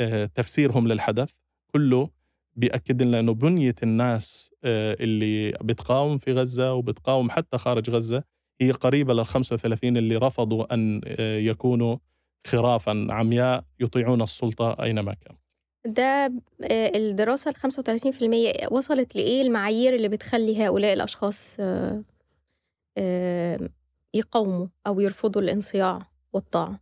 آه، تفسيرهم للحدث كله بيأكد لنا أنه بنية الناس اللي بتقاوم في غزة وبتقاوم حتى خارج غزة هي قريبة لل 35 اللي رفضوا أن يكونوا خرافا عمياء يطيعون السلطة أينما كان ده آه، الدراسة ال 35% وصلت لإيه المعايير اللي بتخلي هؤلاء الأشخاص آه، آه، يقوموا أو يرفضوا الانصياع والطاعة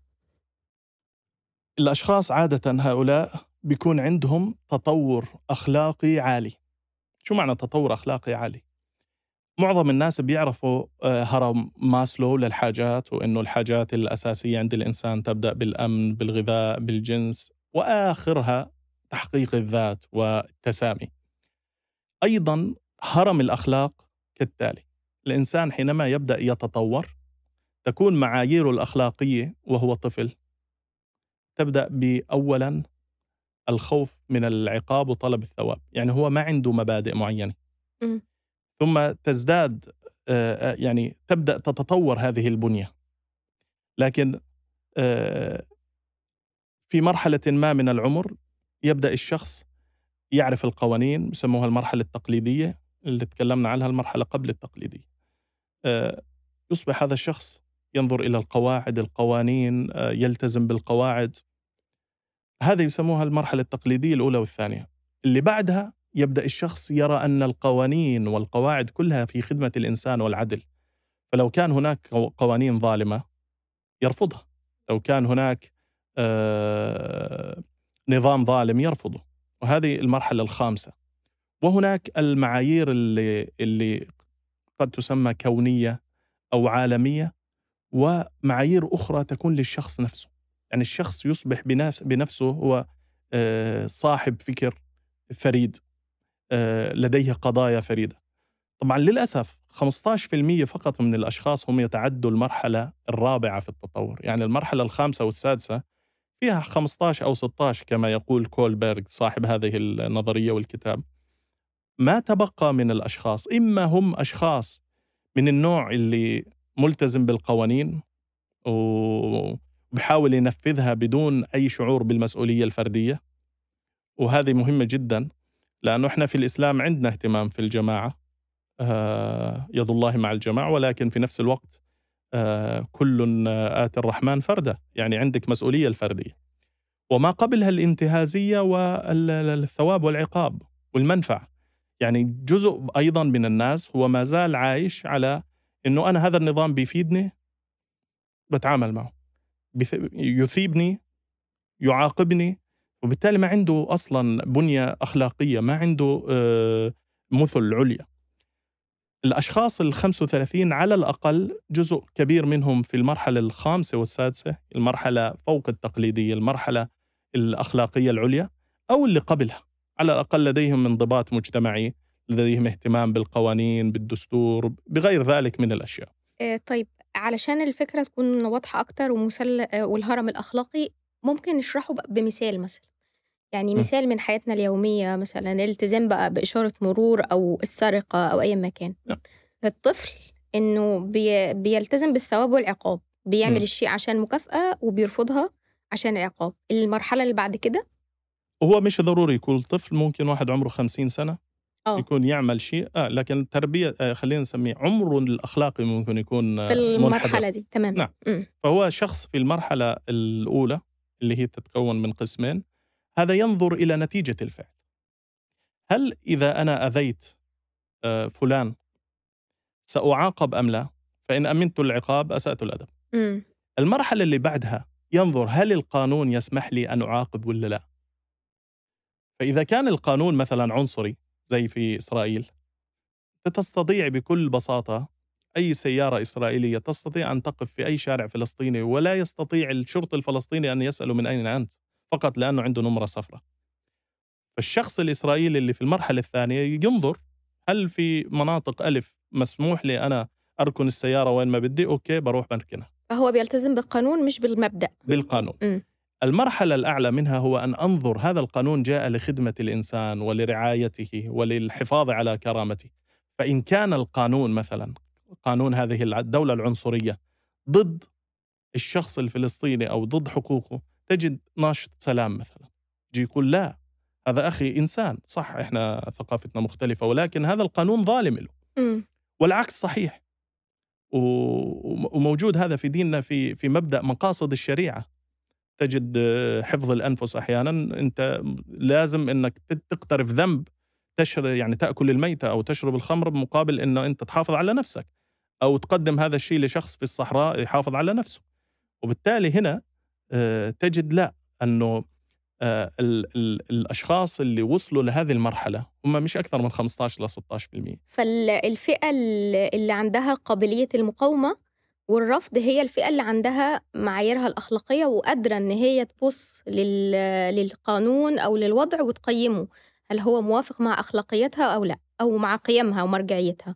الأشخاص عادة هؤلاء بيكون عندهم تطور أخلاقي عالي شو معنى تطور أخلاقي عالي؟ معظم الناس بيعرفوا آه، هرم ماسلو للحاجات وانه الحاجات الاساسيه عند الانسان تبدا بالامن، بالغذاء، بالجنس واخرها تحقيق الذات والتسامي. ايضا هرم الاخلاق كالتالي: الانسان حينما يبدا يتطور تكون معاييره الاخلاقيه وهو طفل تبدا باولا الخوف من العقاب وطلب الثواب، يعني هو ما عنده مبادئ معينه. ثم تزداد آه، آه، يعني تبدا تتطور هذه البنيه لكن آه، في مرحله ما من العمر يبدا الشخص يعرف القوانين يسموها المرحله التقليديه اللي تكلمنا عنها المرحله قبل التقليديه يصبح هذا الشخص ينظر الى القواعد القوانين يلتزم بالقواعد هذه يسموها المرحله التقليديه الاولى والثانيه اللي بعدها يبدا الشخص يرى ان القوانين والقواعد كلها في خدمه الانسان والعدل فلو كان هناك قوانين ظالمه يرفضها لو كان هناك آه، نظام ظالم يرفضه وهذه المرحله الخامسه وهناك المعايير اللي اللي قد تسمى كونيه او عالميه ومعايير اخرى تكون للشخص نفسه يعني الشخص يصبح بنفسه هو آه، صاحب فكر فريد آه، لديه قضايا فريده. طبعا للاسف 15% فقط من الاشخاص هم يتعدوا المرحله الرابعه في التطور، يعني المرحله الخامسه والسادسه فيها 15 او 16 كما يقول كولبرغ صاحب هذه النظريه والكتاب. ما تبقى من الاشخاص اما هم اشخاص من النوع اللي ملتزم بالقوانين وبحاول ينفذها بدون اي شعور بالمسؤوليه الفرديه وهذه مهمه جدا لأنه إحنا في الإسلام عندنا اهتمام في الجماعة آه، يد الله مع الجماعة ولكن في نفس الوقت آه، كل آه، آتي الرحمن فردا يعني عندك مسؤولية الفردية وما قبلها الانتهازية والثواب والعقاب والمنفعة يعني جزء أيضا من الناس هو ما زال عايش على أنه أنا هذا النظام بيفيدني بتعامل معه يثيبني يعاقبني وبالتالي ما عنده اصلا بنيه اخلاقيه ما عنده آه، مثل عليا الاشخاص ال 35 على الاقل جزء كبير منهم في المرحله الخامسه والسادسه المرحله فوق التقليديه المرحله الاخلاقيه العليا او اللي قبلها على الاقل لديهم انضباط مجتمعي لديهم اهتمام بالقوانين بالدستور بغير ذلك من الاشياء آه، طيب علشان الفكره تكون واضحه اكتر ومسل آه، والهرم الاخلاقي ممكن نشرحه بمثال مثلا يعني مثال من حياتنا اليومية مثلا الالتزام بقى بإشارة مرور أو السرقة أو أي مكان نعم. الطفل إنه بي بيلتزم بالثواب والعقاب بيعمل الشيء عشان مكافأة وبيرفضها عشان عقاب المرحلة اللي بعد كده هو مش ضروري يكون طفل ممكن واحد عمره خمسين سنة أوه. يكون يعمل شيء آه لكن التربية آه خلينا نسميه عمره الأخلاقي ممكن يكون آه في المرحلة دي تمام نعم م. فهو شخص في المرحلة الأولى اللي هي تتكون من قسمين هذا ينظر الى نتيجه الفعل هل اذا انا اذيت آه، فلان ساعاقب ام لا فان امنت العقاب اسات الادب م. المرحله اللي بعدها ينظر هل القانون يسمح لي ان اعاقب ولا لا فاذا كان القانون مثلا عنصري زي في اسرائيل تستطيع بكل بساطه اي سياره اسرائيليه تستطيع ان تقف في اي شارع فلسطيني ولا يستطيع الشرطي الفلسطيني ان يساله من اين انت فقط لانه عنده نمره صفراء فالشخص الاسرائيلي اللي في المرحله الثانيه ينظر هل في مناطق الف مسموح لي انا اركن السياره وين ما بدي اوكي بروح بركنها فهو بيلتزم بالقانون مش بالمبدا بالقانون م. المرحله الاعلى منها هو ان انظر هذا القانون جاء لخدمه الانسان ولرعايته وللحفاظ على كرامته فان كان القانون مثلا قانون هذه الدوله العنصريه ضد الشخص الفلسطيني او ضد حقوقه تجد ناشط سلام مثلا يجي يقول لا هذا أخي إنسان صح إحنا ثقافتنا مختلفة ولكن هذا القانون ظالم له والعكس صحيح وموجود هذا في ديننا في في مبدا مقاصد الشريعه تجد آه، حفظ الانفس احيانا انت لازم انك تقترف ذنب تشر يعني تاكل الميته او تشرب الخمر مقابل انه انت تحافظ على نفسك او تقدم هذا الشيء لشخص في الصحراء يحافظ على نفسه وبالتالي هنا آه، تجد لا انه آه، الاشخاص اللي وصلوا لهذه المرحله هم مش اكثر من 15 ل 16% فالفئه اللي عندها قابليه المقاومه والرفض هي الفئه اللي عندها معاييرها الاخلاقيه وقادره ان هي تبص للقانون او للوضع وتقيمه هل هو موافق مع اخلاقيتها او لا او مع قيمها ومرجعيتها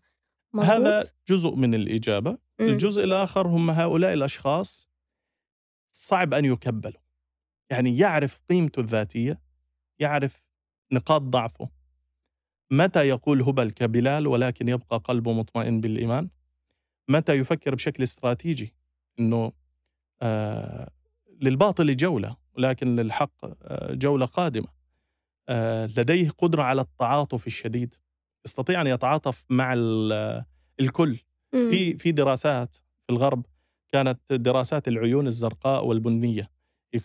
هذا جزء من الاجابه الجزء الاخر هم هؤلاء الاشخاص صعب ان يكبله يعني يعرف قيمته الذاتيه يعرف نقاط ضعفه متى يقول هبل كبلال ولكن يبقى قلبه مطمئن بالايمان متى يفكر بشكل استراتيجي انه آه للباطل جوله ولكن للحق آه، جوله قادمه آه لديه قدره على التعاطف الشديد يستطيع ان يتعاطف مع آه، الكل في إمم. في دراسات في الغرب كانت دراسات العيون الزرقاء والبنيه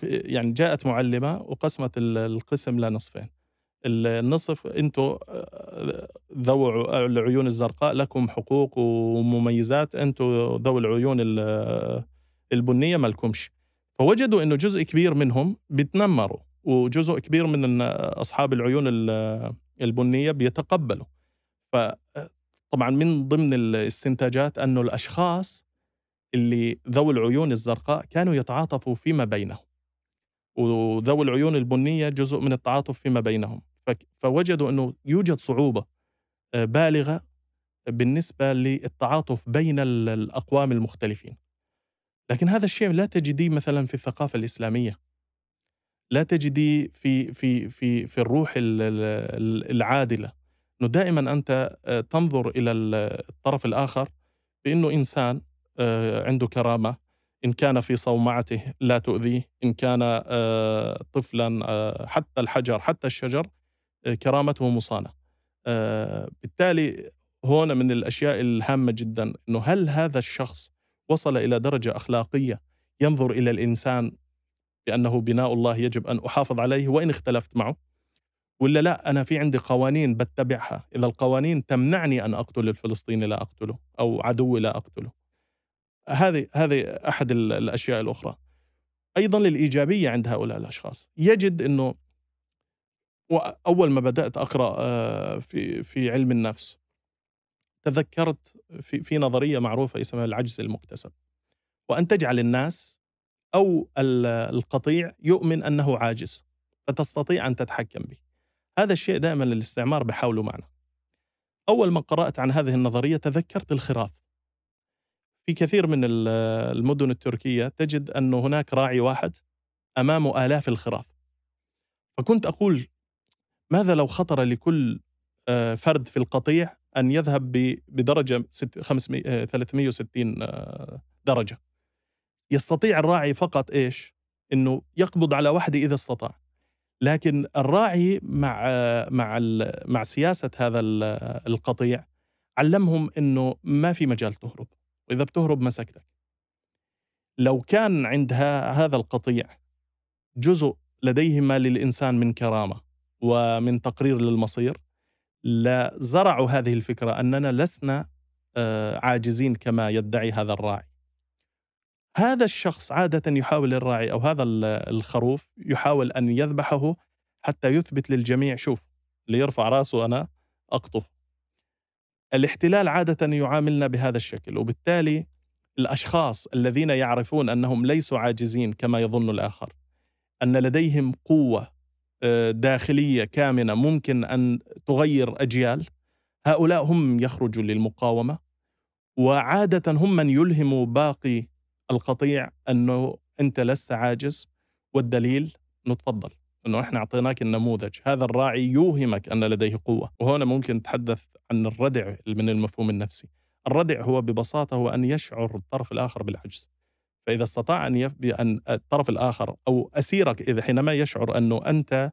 يعني جاءت معلمه وقسمت القسم لنصفين النصف انتم آه، ذو العيون الزرقاء لكم حقوق ومميزات انتم ذو العيون البنيه ما لكمش فوجدوا انه جزء كبير منهم بيتنمروا وجزء كبير من اصحاب العيون البنيه بيتقبلوا فطبعا آه، من ضمن الاستنتاجات انه الاشخاص اللي ذوي العيون الزرقاء كانوا يتعاطفوا فيما بينهم وذوي العيون البنية جزء من التعاطف فيما بينهم فوجدوا أنه يوجد صعوبة آه، بالغة بالنسبة للتعاطف بين الأقوام المختلفين لكن هذا الشيء لا تجديه مثلا في الثقافة الإسلامية لا تجدي في في في في الروح العادلة انه دائما انت آه، تنظر الى الطرف الاخر بانه انسان آه، عنده كرامه ان كان في صومعته لا تؤذيه ان كان آه، طفلا آه، حتى الحجر حتى الشجر كرامته مصانه بالتالي هنا من الاشياء الهامه جدا انه هل هذا الشخص وصل الى درجه اخلاقيه ينظر الى الانسان بانه بناء الله يجب ان احافظ عليه وان اختلفت معه ولا لا انا في عندي قوانين بتبعها اذا القوانين تمنعني ان اقتل الفلسطيني لا اقتله او عدوي لا اقتله هذه هذه احد الاشياء الاخرى ايضا للايجابيه عند هؤلاء الاشخاص يجد انه اول ما بدات اقرا آه، في في علم النفس تذكرت في في نظريه معروفه اسمها العجز المكتسب وان تجعل الناس او القطيع يؤمن انه عاجز فتستطيع ان تتحكم به هذا الشيء دائما الاستعمار بحاوله معنا اول ما قرات عن هذه النظريه تذكرت الخراف في كثير من المدن التركية تجد أن هناك راعي واحد أمامه آلاف الخراف فكنت أقول ماذا لو خطر لكل آه، فرد في القطيع أن يذهب بدرجة 360 آه، آه، درجة يستطيع الراعي فقط إيش أنه يقبض على واحدة إذا استطاع لكن الراعي مع مع مع سياسة هذا القطيع علمهم أنه ما في مجال تهرب واذا بتهرب مسكتك لو كان عندها هذا القطيع جزء لديهما للانسان من كرامه ومن تقرير للمصير لزرعوا هذه الفكره اننا لسنا آه، عاجزين كما يدعي هذا الراعي هذا الشخص عادة يحاول الراعي أو هذا الخروف يحاول أن يذبحه حتى يثبت للجميع شوف اللي يرفع راسه أنا أقطف الاحتلال عادة يعاملنا بهذا الشكل وبالتالي الأشخاص الذين يعرفون أنهم ليسوا عاجزين كما يظن الآخر أن لديهم قوة آه، داخلية كامنة ممكن أن تغير أجيال هؤلاء هم يخرجوا للمقاومة وعادة هم من يلهموا باقي القطيع أنه أنت لست عاجز والدليل نتفضل انه احنا اعطيناك النموذج هذا الراعي يوهمك ان لديه قوه وهنا ممكن نتحدث عن الردع من المفهوم النفسي الردع هو ببساطه هو ان يشعر الطرف الاخر بالعجز فاذا استطاع ان يف... ان الطرف الاخر او اسيرك اذا حينما يشعر انه انت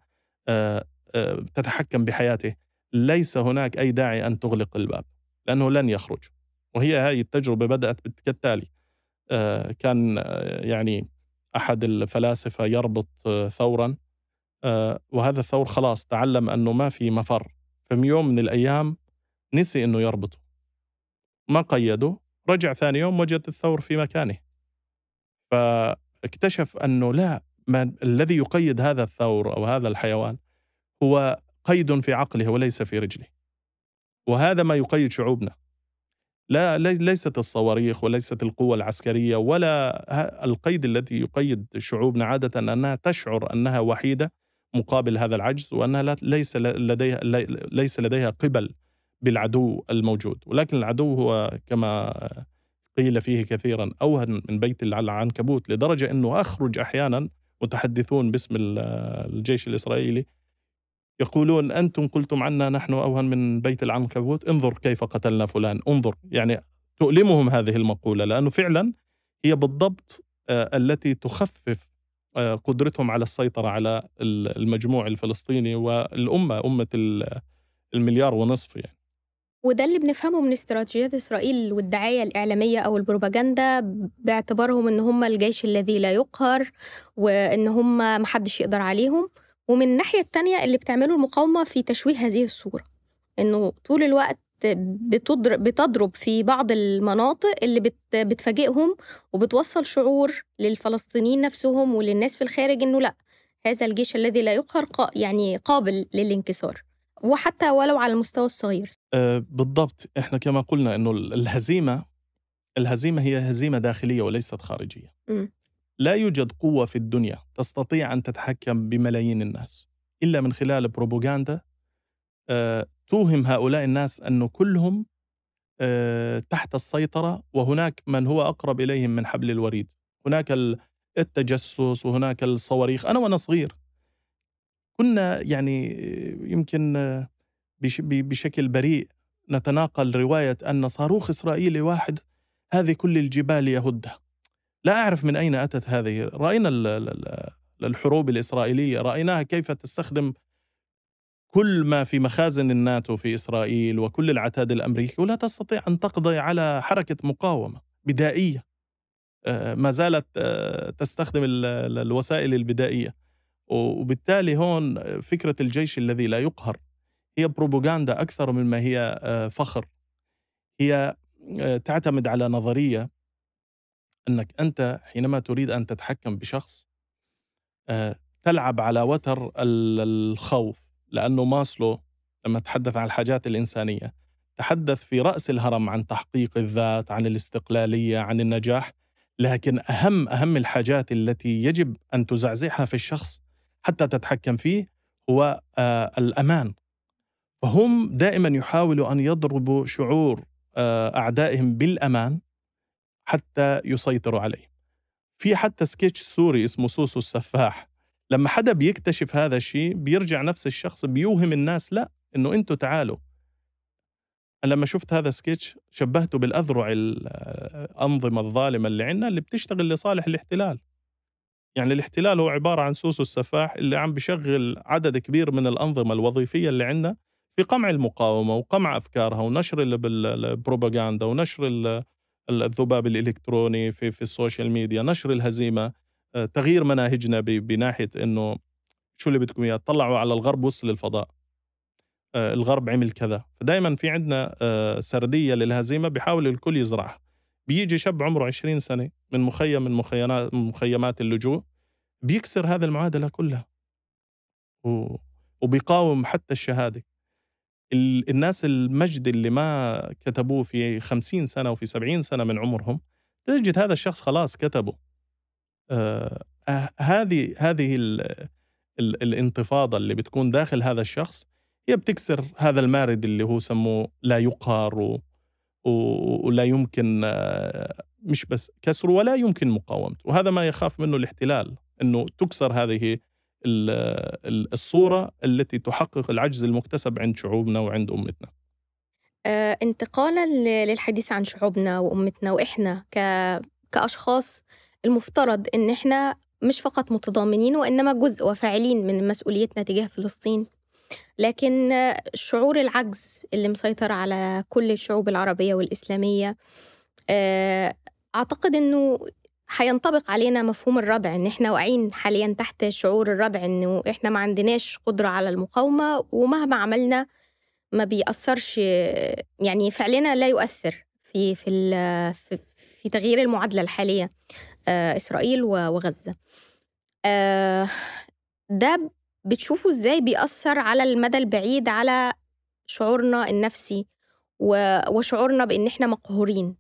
آه، آه، تتحكم بحياته ليس هناك اي داعي ان تغلق الباب لانه لن يخرج وهي هذه التجربه بدات كالتالي آه، كان يعني احد الفلاسفه يربط ثورا آه، وهذا الثور خلاص تعلم أنه ما في مفر فم يوم من الأيام نسي أنه يربطه ما قيده رجع ثاني يوم وجد الثور في مكانه فاكتشف أنه لا ما الذي يقيد هذا الثور أو هذا الحيوان هو قيد في عقله وليس في رجله وهذا ما يقيد شعوبنا لا ليست الصواريخ وليست القوة العسكرية ولا القيد الذي يقيد شعوبنا عادة أنها تشعر أنها وحيدة مقابل هذا العجز وانها ليس لديها ليس لديها قبل بالعدو الموجود، ولكن العدو هو كما قيل فيه كثيرا اوهن من بيت العنكبوت لدرجه انه اخرج احيانا متحدثون باسم الجيش الاسرائيلي يقولون انتم قلتم عنا نحن اوهن من بيت العنكبوت، انظر كيف قتلنا فلان، انظر، يعني تؤلمهم هذه المقوله لانه فعلا هي بالضبط آه، التي تخفف آه، قدرتهم على السيطرة على المجموع الفلسطيني والأمة أمة المليار ونصف يعني وده اللي بنفهمه من استراتيجيات إسرائيل والدعاية الإعلامية أو البروباجندا باعتبارهم إن هم الجيش الذي لا يقهر وإن هم محدش يقدر عليهم ومن الناحية الثانيه اللي بتعمله المقاومة في تشويه هذه الصورة إنه طول الوقت بتضرب, بتضرب في بعض المناطق اللي بتفاجئهم وبتوصل شعور للفلسطينيين نفسهم وللناس في الخارج انه لا هذا الجيش الذي لا يقهر يعني قابل للانكسار وحتى ولو على المستوى الصغير أه بالضبط احنا كما قلنا انه الهزيمه الهزيمه هي هزيمه داخليه وليست خارجيه م. لا يوجد قوه في الدنيا تستطيع ان تتحكم بملايين الناس الا من خلال بروباغندا آه، توهم هؤلاء الناس أنه كلهم آه، تحت السيطرة وهناك من هو أقرب إليهم من حبل الوريد هناك التجسس وهناك الصواريخ أنا وأنا صغير كنا يعني آه، يمكن بشكل بريء نتناقل رواية أن صاروخ إسرائيلي واحد هذه كل الجبال يهدها لا أعرف من أين أتت هذه رأينا الحروب الإسرائيلية رأيناها كيف تستخدم كل ما في مخازن الناتو في إسرائيل وكل العتاد الأمريكي ولا تستطيع أن تقضي على حركة مقاومة بدائية آه، ما زالت آه، تستخدم الوسائل البدائية وبالتالي هون فكرة الجيش الذي لا يقهر هي بروباغندا أكثر مما هي آه، فخر هي تعتمد على نظرية أنك أنت حينما تريد أن تتحكم بشخص تلعب على وتر الخوف لأنه ماسلو لما تحدث عن الحاجات الإنسانية تحدث في رأس الهرم عن تحقيق الذات عن الاستقلالية عن النجاح لكن أهم أهم الحاجات التي يجب أن تزعزعها في الشخص حتى تتحكم فيه هو آه، الأمان فهم دائما يحاولوا أن يضربوا شعور آه، أعدائهم بالأمان حتى يسيطروا عليه في حتى سكتش سوري اسمه سوسو السفاح لما حدا بيكتشف هذا الشيء بيرجع نفس الشخص بيوهم الناس لا انه انتوا تعالوا انا لما شفت هذا سكتش شبهته بالاذرع الانظمه الظالمه اللي عندنا اللي بتشتغل لصالح الاحتلال يعني الاحتلال هو عباره عن سوسو السفاح اللي عم بشغل عدد كبير من الانظمه الوظيفيه اللي عندنا في قمع المقاومه وقمع افكارها ونشر البروباغندا ونشر الذباب الالكتروني في في السوشيال ميديا نشر الهزيمه تغيير مناهجنا بناحيه انه شو اللي بدكم اياه طلعوا على الغرب وصل الفضاء آه، الغرب عمل كذا فدائما في عندنا آه، سرديه للهزيمه بيحاول الكل يزرعها بيجي شاب عمره 20 سنه من مخيم من مخيمات من مخيمات اللجوء بيكسر هذا المعادله كلها وبيقاوم حتى الشهاده الناس المجد اللي ما كتبوه في 50 سنه وفي 70 سنه من عمرهم تجد هذا الشخص خلاص كتبه آه، آه، هذه هذه الانتفاضه اللي بتكون داخل هذا الشخص هي بتكسر هذا المارد اللي هو سموه لا يقهر ولا يمكن آه، مش بس كسره ولا يمكن مقاومته وهذا ما يخاف منه الاحتلال انه تكسر هذه الصوره التي تحقق العجز المكتسب عند شعوبنا وعند امتنا انتقالا للحديث عن شعوبنا وامتنا واحنا ك... كاشخاص المفترض إن إحنا مش فقط متضامنين وإنما جزء وفاعلين من مسؤوليتنا تجاه فلسطين لكن شعور العجز اللي مسيطر على كل الشعوب العربية والإسلامية آه، أعتقد إنه هينطبق علينا مفهوم الردع ان احنا واقعين حاليا تحت شعور الردع انه احنا ما عندناش قدره على المقاومه ومهما عملنا ما بيأثرش يعني فعلنا لا يؤثر في في في تغيير المعادله الحاليه آه، إسرائيل وغزة آه، ده بتشوفه إزاي بيأثر على المدى البعيد على شعورنا النفسي وشعورنا بإن إحنا مقهورين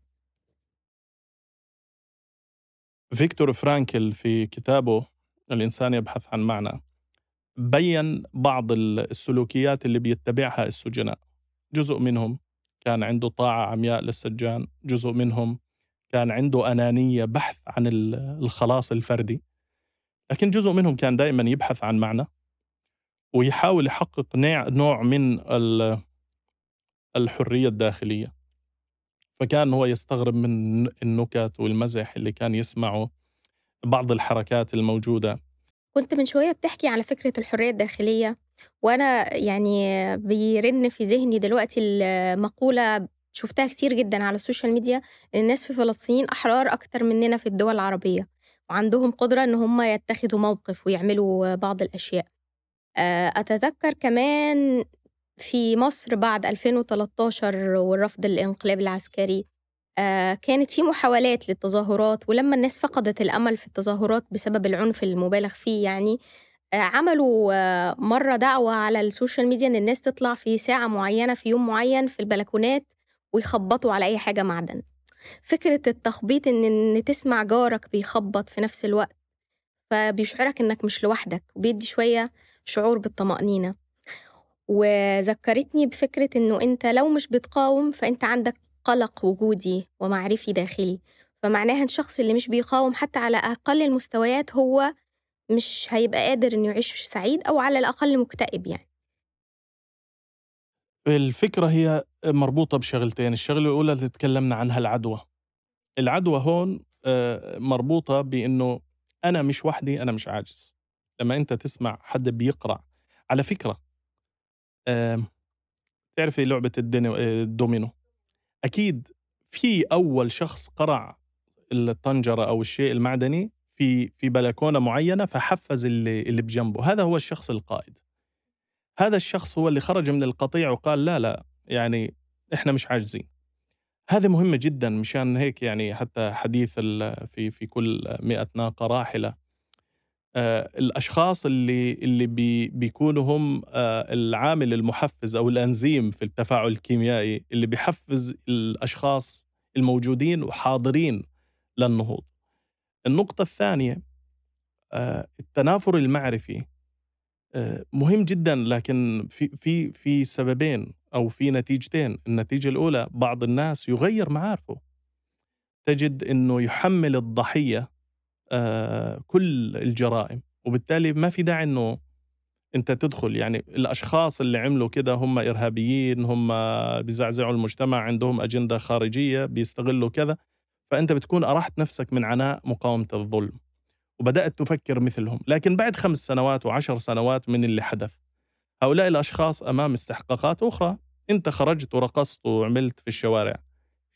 فيكتور فرانكل في كتابه الإنسان يبحث عن معنى بين بعض السلوكيات اللي بيتبعها السجناء جزء منهم كان عنده طاعة عمياء للسجان جزء منهم كان عنده أنانية بحث عن الخلاص الفردي لكن جزء منهم كان دائما يبحث عن معنى ويحاول يحقق نوع من الحرية الداخلية فكان هو يستغرب من النكت والمزح اللي كان يسمعه بعض الحركات الموجودة كنت من شوية بتحكي على فكرة الحرية الداخلية وأنا يعني بيرن في ذهني دلوقتي المقولة شفتها كتير جدا على السوشيال ميديا الناس في فلسطين أحرار أكتر مننا في الدول العربية وعندهم قدرة إن هم يتخذوا موقف ويعملوا بعض الأشياء آه، أتذكر كمان في مصر بعد 2013 والرفض الانقلاب العسكري آه، كانت في محاولات للتظاهرات ولما الناس فقدت الأمل في التظاهرات بسبب العنف المبالغ فيه يعني آه، عملوا مرة دعوة على السوشيال ميديا إن الناس تطلع في ساعة معينة في يوم معين في البلكونات ويخبطوا على أي حاجة معدن فكرة التخبيط إن, إن تسمع جارك بيخبط في نفس الوقت فبيشعرك إنك مش لوحدك وبيدي شوية شعور بالطمأنينة وذكرتني بفكرة إنه أنت لو مش بتقاوم فأنت عندك قلق وجودي ومعرفي داخلي فمعناها الشخص اللي مش بيقاوم حتى على أقل المستويات هو مش هيبقى قادر إنه يعيش سعيد أو على الأقل مكتئب يعني الفكرة هي مربوطة بشغلتين الشغلة الأولى اللي تكلمنا عنها العدوى العدوى هون آه، مربوطة بأنه أنا مش وحدي أنا مش عاجز لما أنت تسمع حد بيقرأ على فكرة آه، تعرفي إيه لعبة آه، الدومينو أكيد في أول شخص قرع الطنجرة أو الشيء المعدني في في بلكونة معينة فحفز اللي اللي بجنبه هذا هو الشخص القائد هذا الشخص هو اللي خرج من القطيع وقال لا لا يعني احنا مش عاجزين هذه مهمة جدا مشان هيك يعني حتى حديث في في كل مئة ناقة راحلة آه الأشخاص اللي اللي بي بيكونوا هم آه العامل المحفز أو الأنزيم في التفاعل الكيميائي اللي بيحفز الأشخاص الموجودين وحاضرين للنهوض النقطة الثانية آه التنافر المعرفي آه، مهم جدا لكن في في في سببين او في نتيجتين، النتيجه الاولى بعض الناس يغير معارفه. تجد انه يحمل الضحيه آه، كل الجرائم، وبالتالي ما في داعي انه انت تدخل يعني الاشخاص اللي عملوا كده هم ارهابيين، هم بيزعزعوا المجتمع، عندهم اجنده خارجيه، بيستغلوا كذا، فانت بتكون ارحت نفسك من عناء مقاومه الظلم. وبدأت تفكر مثلهم لكن بعد خمس سنوات وعشر سنوات من اللي حدث هؤلاء الأشخاص أمام استحقاقات أخرى أنت خرجت ورقصت وعملت في الشوارع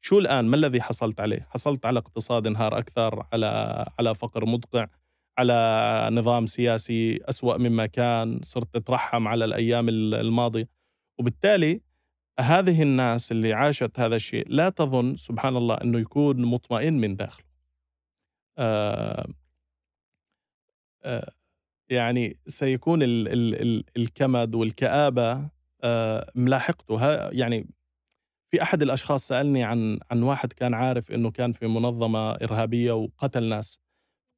شو الآن ما الذي حصلت عليه حصلت على اقتصاد انهار أكثر على, على فقر مدقع على نظام سياسي أسوأ مما كان صرت تترحم على الأيام الماضية وبالتالي هذه الناس اللي عاشت هذا الشيء لا تظن سبحان الله أنه يكون مطمئن من داخله آه يعني سيكون ال ال ال الكمد والكآبة آه، ملاحقته يعني في أحد الأشخاص سألني عن عن واحد كان عارف إنه كان في منظمة إرهابية وقتل ناس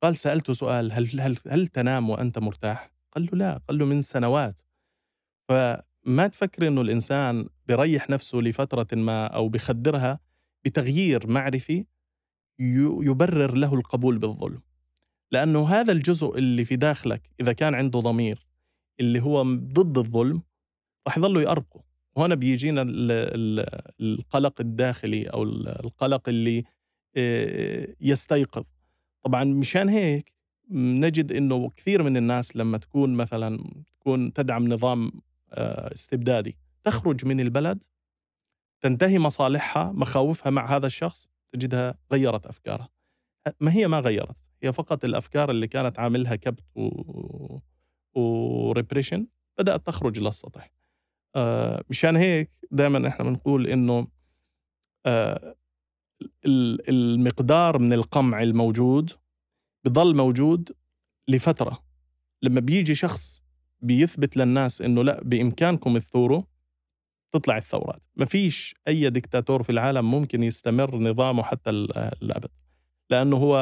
قال سألته سؤال هل هل هل تنام وأنت مرتاح؟ قال له لا قال له من سنوات فما تفكر إنه الإنسان بيريح نفسه لفترة ما أو بخدرها بتغيير معرفي يبرر له القبول بالظلم لأنه هذا الجزء اللي في داخلك إذا كان عنده ضمير اللي هو ضد الظلم راح يظلوا يأرقوا وهنا بيجينا القلق الداخلي أو القلق اللي آه، يستيقظ طبعا مشان هيك نجد انه كثير من الناس لما تكون مثلا تكون تدعم نظام آه، استبدادي تخرج من البلد تنتهي مصالحها مخاوفها مع هذا الشخص تجدها غيرت افكارها ما هي ما غيرت هي فقط الافكار اللي كانت عاملها كبت و... وريبريشن بدات تخرج للسطح آه، مشان هيك دائما احنا بنقول انه آه، المقدار من القمع الموجود بضل موجود لفتره لما بيجي شخص بيثبت للناس انه لا بامكانكم تثوروا تطلع الثورات ما فيش اي دكتاتور في العالم ممكن يستمر نظامه حتى الابد لأنه هو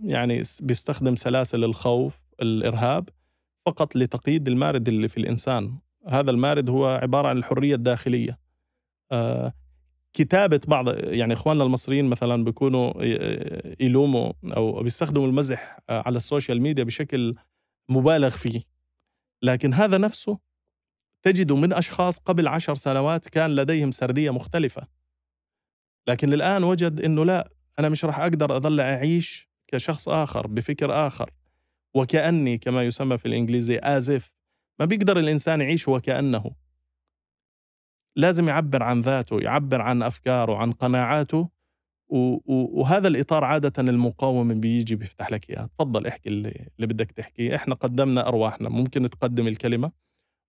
يعني بيستخدم سلاسل الخوف الإرهاب فقط لتقييد المارد اللي في الإنسان هذا المارد هو عبارة عن الحرية الداخلية آه، كتابة بعض يعني إخواننا المصريين مثلا بيكونوا آه، يلوموا أو بيستخدموا المزح آه، على السوشيال ميديا بشكل مبالغ فيه لكن هذا نفسه تجد من أشخاص قبل عشر سنوات كان لديهم سردية مختلفة لكن الآن وجد أنه لا أنا مش راح أقدر أظل أعيش كشخص آخر بفكر آخر وكأني كما يسمى في الإنجليزي آزف ما بيقدر الإنسان يعيش وكأنه لازم يعبر عن ذاته يعبر عن أفكاره عن قناعاته وهذا الإطار عادة المقاوم بيجي بيفتح لك إياه تفضل احكي اللي, اللي بدك تحكيه إحنا قدمنا أرواحنا ممكن تقدم الكلمة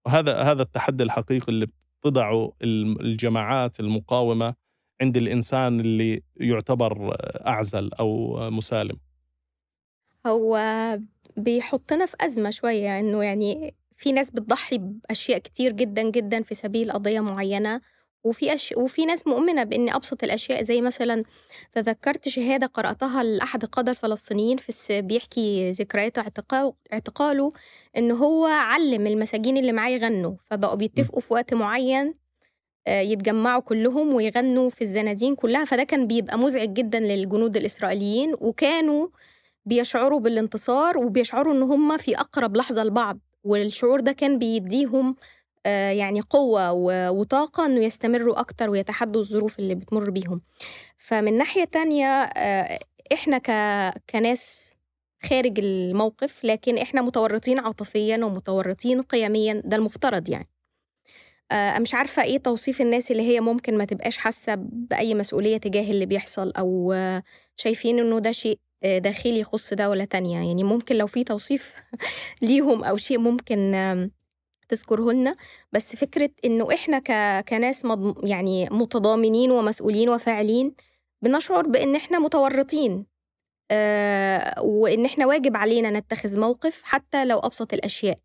وهذا هذا التحدي الحقيقي اللي بتضعه الجماعات المقاومة عند الانسان اللي يعتبر اعزل او مسالم هو بيحطنا في ازمه شويه انه يعني في ناس بتضحي باشياء كتير جدا جدا في سبيل قضيه معينه وفي أش... وفي ناس مؤمنه بان ابسط الاشياء زي مثلا تذكرت شهاده قراتها لاحد قاده الفلسطينيين في الس... بيحكي ذكريات اعتقال... اعتقاله ان هو علم المساجين اللي معاه يغنوا فبقوا بيتفقوا في وقت معين آه، يتجمعوا كلهم ويغنوا في الزنازين كلها فده كان بيبقى مزعج جدا للجنود الإسرائيليين وكانوا بيشعروا بالانتصار وبيشعروا إن هم في أقرب لحظة لبعض والشعور ده كان بيديهم آه، يعني قوة وطاقة إنه يستمروا أكتر ويتحدوا الظروف اللي بتمر بيهم فمن ناحية تانية آه، إحنا كناس خارج الموقف لكن إحنا متورطين عاطفيا ومتورطين قيميا ده المفترض يعني آه، مش عارفة إيه توصيف الناس اللي هي ممكن ما تبقاش حاسة بأي مسؤولية تجاه اللي بيحصل أو شايفين إنه ده شيء آه، داخلي يخص دولة تانية يعني ممكن لو في توصيف (laughs) ليهم أو شيء ممكن تذكره لنا بس فكرة إنه إحنا ك... كناس مض... يعني متضامنين ومسؤولين وفاعلين بنشعر بإن إحنا متورطين آه وإن إحنا واجب علينا نتخذ موقف حتى لو أبسط الأشياء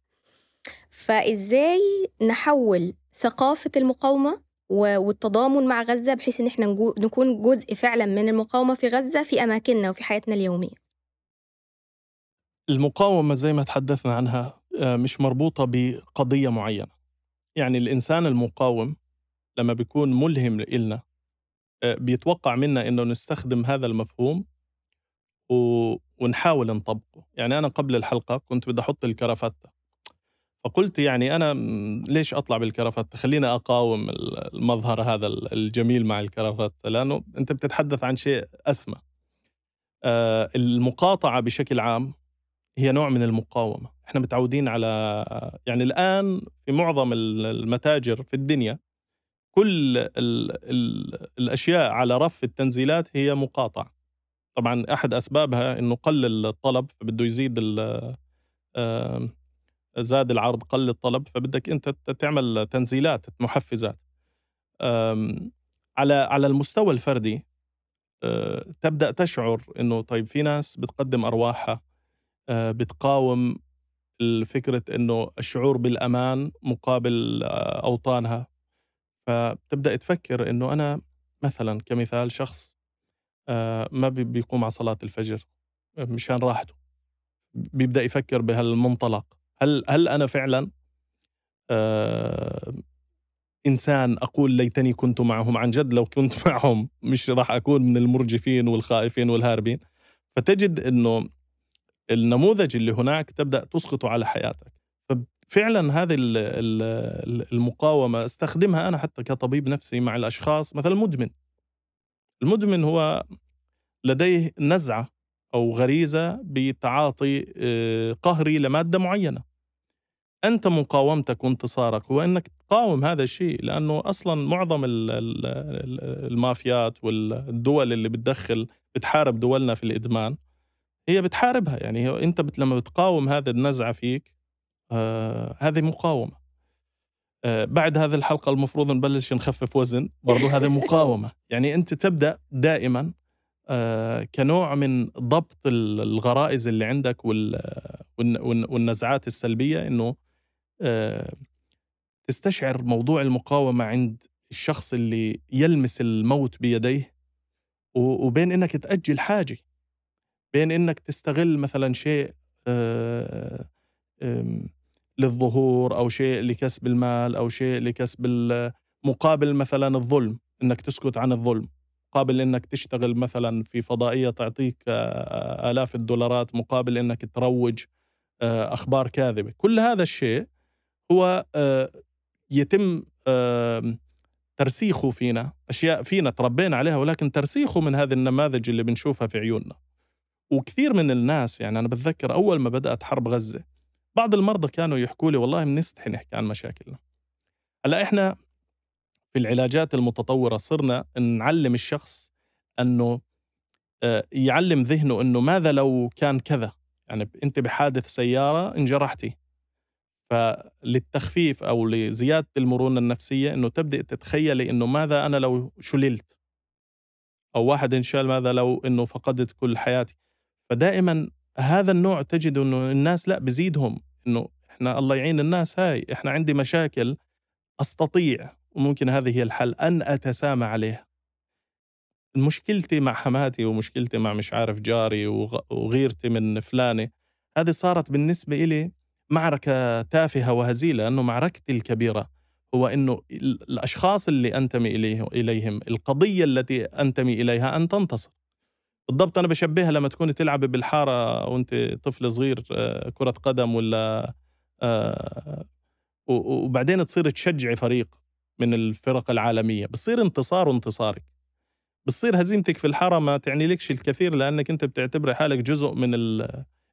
فإزاي نحول ثقافه المقاومه والتضامن مع غزه بحيث ان احنا نكون جزء فعلا من المقاومه في غزه في اماكننا وفي حياتنا اليوميه. المقاومه زي ما تحدثنا عنها آه، مش مربوطه بقضيه معينه. يعني الانسان المقاوم لما بيكون ملهم لنا آه، بيتوقع منا انه نستخدم هذا المفهوم ونحاول نطبقه، يعني انا قبل الحلقه كنت بدي احط الكرافتة فقلت يعني أنا ليش أطلع بالكرافات خلينا أقاوم المظهر هذا الجميل مع الكرافات لأنه أنت بتتحدث عن شيء أسمى آه، المقاطعة بشكل عام هي نوع من المقاومة احنا متعودين على يعني الآن في معظم المتاجر في الدنيا كل الـ الـ الأشياء على رف التنزيلات هي مقاطعة طبعا أحد أسبابها أنه قل الطلب فبده يزيد ال آه، زاد العرض قل الطلب فبدك انت تعمل تنزيلات محفزات آمم، على على المستوى الفردي آه، تبدا تشعر انه طيب في ناس بتقدم ارواحها آه، بتقاوم فكره انه الشعور بالامان مقابل آه، اوطانها فبتبدا تفكر انه انا مثلا كمثال شخص ما بيقوم على صلاه الفجر مشان راحته بيبدا يفكر بهالمنطلق هل هل انا فعلا آه انسان اقول ليتني كنت معهم عن جد لو كنت (laughs) معهم مش راح اكون من المرجفين والخائفين والهاربين فتجد انه النموذج اللي هناك تبدا تسقطه على حياتك ففعلا هذه المقاومه استخدمها انا حتى كطبيب نفسي مع الاشخاص مثلا مدمن المدمن هو لديه نزعه او غريزه بتعاطي آه، قهري لماده معينه انت مقاومتك وانتصارك هو انك تقاوم هذا الشيء لانه اصلا معظم المافيات والدول اللي بتدخل بتحارب دولنا في الادمان هي بتحاربها يعني انت بت لما بتقاوم هذا النزعه فيك آه هذه مقاومه آه بعد هذه الحلقه المفروض نبلش نخفف وزن برضو هذه (laughs) مقاومه يعني انت تبدا دائما آه كنوع من ضبط الغرائز اللي عندك والنزعات السلبيه انه آه، تستشعر موضوع المقاومه عند الشخص اللي يلمس الموت بيديه وبين انك تاجل حاجه بين انك تستغل مثلا شيء آه، للظهور او شيء لكسب المال او شيء لكسب مقابل مثلا الظلم انك تسكت عن الظلم مقابل انك تشتغل مثلا في فضائيه تعطيك آه، الاف الدولارات مقابل انك تروج اخبار كاذبه كل هذا الشيء هو آه، يتم آه، ترسيخه فينا أشياء فينا تربينا عليها ولكن ترسيخه من هذه النماذج اللي بنشوفها في عيوننا وكثير من الناس يعني أنا بتذكر أول ما بدأت حرب غزة بعض المرضى كانوا يحكوا لي والله بنستحي نحكي عن مشاكلنا هلا احنا في العلاجات المتطورة صرنا نعلم الشخص أنه آه، يعلم ذهنه أنه ماذا لو كان كذا يعني أنت بحادث سيارة انجرحتي فللتخفيف او لزياده المرونه النفسيه انه تبدأ تتخيلي انه ماذا انا لو شللت او واحد انشال ماذا لو انه فقدت كل حياتي فدائما هذا النوع تجد انه الناس لا بزيدهم انه احنا الله يعين الناس هاي احنا عندي مشاكل استطيع وممكن هذه هي الحل ان اتسامى عليها مشكلتي مع حماتي ومشكلتي مع مش عارف جاري وغيرتي من فلانه هذه صارت بالنسبه إلي معركة تافهة وهزيلة أنه معركتي الكبيرة هو أنه الأشخاص اللي أنتمي إليهم القضية التي أنتمي إليها أن تنتصر بالضبط أنا بشبهها لما تكون تلعب بالحارة وأنت طفل صغير آه، كرة قدم ولا آه، وبعدين تصير تشجعي فريق من الفرق العالمية بصير انتصار وانتصارك بتصير هزيمتك في الحارة ما تعني لكش الكثير لأنك أنت بتعتبر حالك جزء من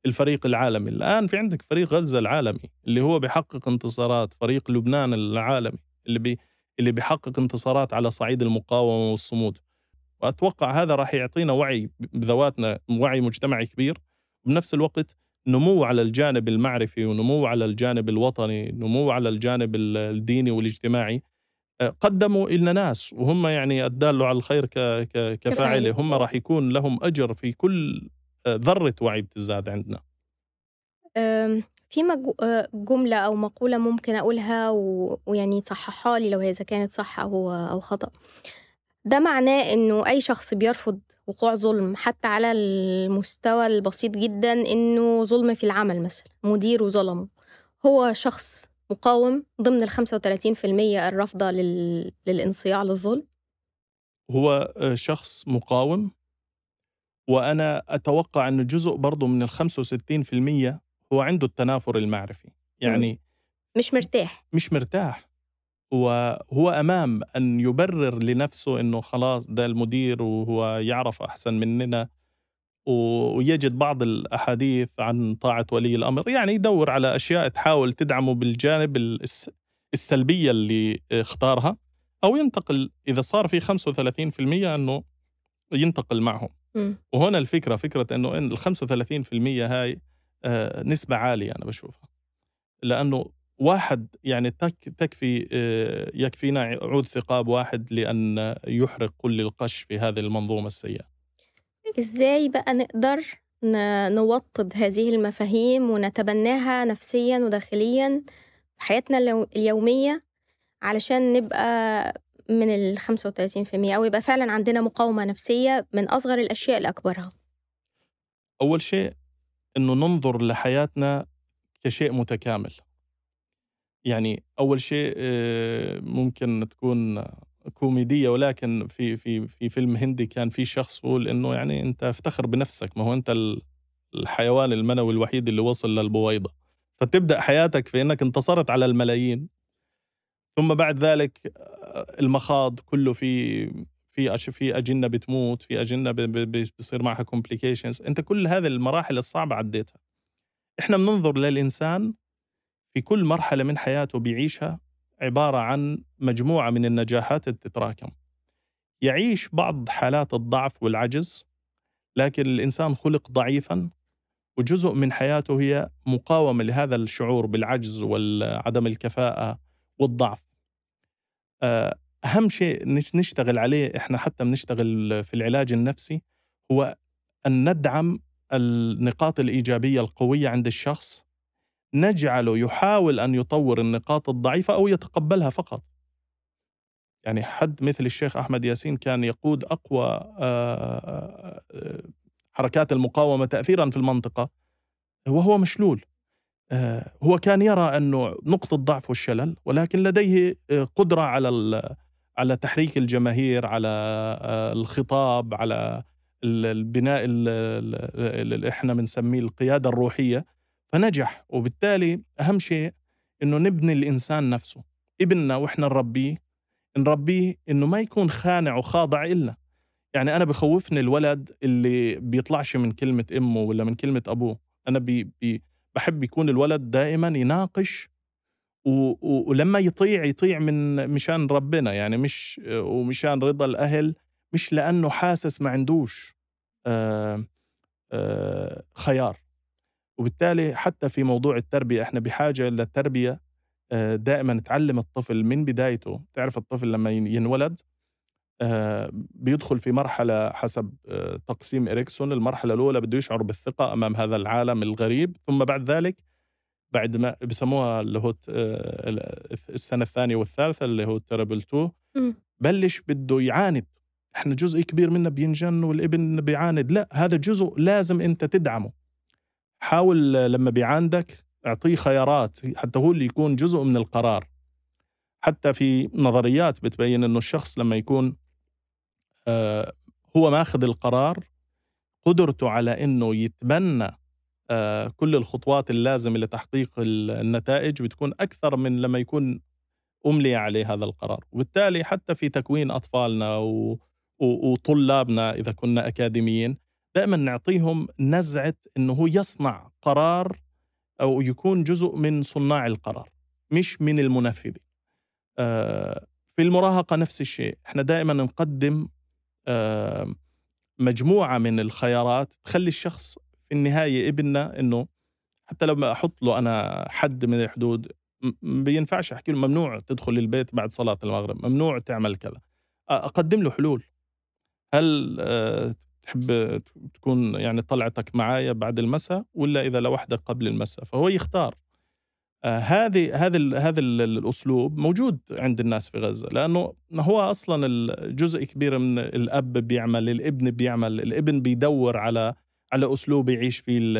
الفريق العالمي الآن في عندك فريق غزة العالمي اللي هو بيحقق انتصارات فريق لبنان العالمي اللي بي اللي بيحقق انتصارات على صعيد المقاومة والصمود وأتوقع هذا راح يعطينا وعي بذواتنا وعي مجتمعي كبير بنفس الوقت نمو على الجانب المعرفي ونمو على الجانب الوطني نمو على الجانب الديني والاجتماعي آه، قدموا لنا ناس وهم يعني الدال على الخير كفاعله هم راح يكون لهم اجر في كل ذره وعي بتزداد عندنا في أه، جملة أو مقولة ممكن أقولها و... ويعني تصححها لي لو هي إذا كانت صح أو أو خطأ ده معناه إنه أي شخص بيرفض وقوع ظلم حتى على المستوى البسيط جدا إنه ظلم في العمل مثلا مديره ظلمه هو شخص مقاوم ضمن ال 35% الرافضة لل... للانصياع للظلم هو أه، شخص مقاوم وأنا أتوقع أن جزء برضه من ال 65% هو عنده التنافر المعرفي يعني مش مرتاح مش مرتاح وهو أمام أن يبرر لنفسه أنه خلاص ده المدير وهو يعرف أحسن مننا ويجد بعض الأحاديث عن طاعة ولي الأمر يعني يدور على أشياء تحاول تدعمه بالجانب السلبية اللي اختارها أو ينتقل إذا صار في 35% أنه ينتقل معهم وهنا الفكره فكره انه ان ال 35% هاي آه، نسبه عاليه انا بشوفها لانه واحد يعني تك تكفي آه، يكفينا عود ثقاب واحد لان يحرق كل القش في هذه المنظومه السيئه ازاي بقى نقدر نوطد هذه المفاهيم ونتبناها نفسيا وداخليا في حياتنا اليوميه علشان نبقى من ال 35% أو يبقى فعلا عندنا مقاومة نفسية من أصغر الأشياء لأكبرها أول شيء أنه ننظر لحياتنا كشيء متكامل يعني أول شيء آه، ممكن تكون كوميدية ولكن في في في فيلم هندي كان في شخص بيقول إنه يعني أنت افتخر بنفسك ما هو أنت الحيوان المنوي الوحيد اللي وصل للبويضة فتبدأ حياتك في إنك انتصرت على الملايين ثم بعد ذلك المخاض كله في في في اجنه بتموت في اجنه بيصير معها كومبليكيشنز انت كل هذه المراحل الصعبه عديتها احنا بننظر للانسان في كل مرحله من حياته بيعيشها عباره عن مجموعه من النجاحات تتراكم يعيش بعض حالات الضعف والعجز لكن الانسان خلق ضعيفا وجزء من حياته هي مقاومه لهذا الشعور بالعجز وعدم الكفاءه والضعف آه، اهم شيء نشتغل عليه احنا حتى بنشتغل في العلاج النفسي هو ان ندعم النقاط الايجابيه القويه عند الشخص نجعله يحاول ان يطور النقاط الضعيفه او يتقبلها فقط يعني حد مثل الشيخ احمد ياسين كان يقود اقوى آه، آه، حركات المقاومه تاثيرا في المنطقه وهو مشلول آه، هو كان يرى انه نقطه ضعفه الشلل ولكن لديه آه، قدره على على تحريك الجماهير على آه، الخطاب على البناء اللي احنا بنسميه القياده الروحيه فنجح وبالتالي اهم شيء انه نبني الانسان نفسه ابننا واحنا نربيه نربيه انه ما يكون خانع وخاضع إلنا يعني انا بخوفني الولد اللي بيطلعش من كلمه امه ولا من كلمه ابوه انا بي بي بحب يكون الولد دائما يناقش ولما يطيع يطيع من مشان ربنا يعني مش ومشان رضا الاهل مش لانه حاسس ما عندوش آه، آه، خيار وبالتالي حتى في موضوع التربيه احنا بحاجه للتربيه آه، دائما تعلم الطفل من بدايته تعرف الطفل لما ينولد آه، بيدخل في مرحلة حسب آه، تقسيم إريكسون المرحلة الأولى بده يشعر بالثقة أمام هذا العالم الغريب ثم بعد ذلك بعد ما بسموها اللي هو آه، السنة الثانية والثالثة اللي هو الترابل تو بلش بده يعاند احنا جزء كبير منا بينجن والابن بيعاند لا هذا جزء لازم انت تدعمه حاول لما بيعاندك اعطيه خيارات حتى هو اللي يكون جزء من القرار حتى في نظريات بتبين انه الشخص لما يكون آه، هو ماخذ القرار قدرته على انه يتبنى آه، كل الخطوات اللازمه لتحقيق النتائج بتكون اكثر من لما يكون املي عليه هذا القرار وبالتالي حتى في تكوين اطفالنا وطلابنا اذا كنا اكاديميين دائما نعطيهم نزعه انه هو يصنع قرار او يكون جزء من صناع القرار مش من المنفذين آه، في المراهقه نفس الشيء احنا دائما نقدم مجموعه من الخيارات تخلي الشخص في النهايه ابننا انه حتى لما احط له انا حد من الحدود بينفعش احكي له ممنوع تدخل البيت بعد صلاه المغرب ممنوع تعمل كذا اقدم له حلول هل آه، تحب تكون يعني طلعتك معايا بعد المساء ولا اذا لوحدك قبل المساء فهو يختار آه، هذه هذا هذا الاسلوب موجود عند الناس في غزه لانه هو اصلا الجزء كبير من الاب بيعمل الابن بيعمل الابن بيدور على على اسلوب يعيش فيه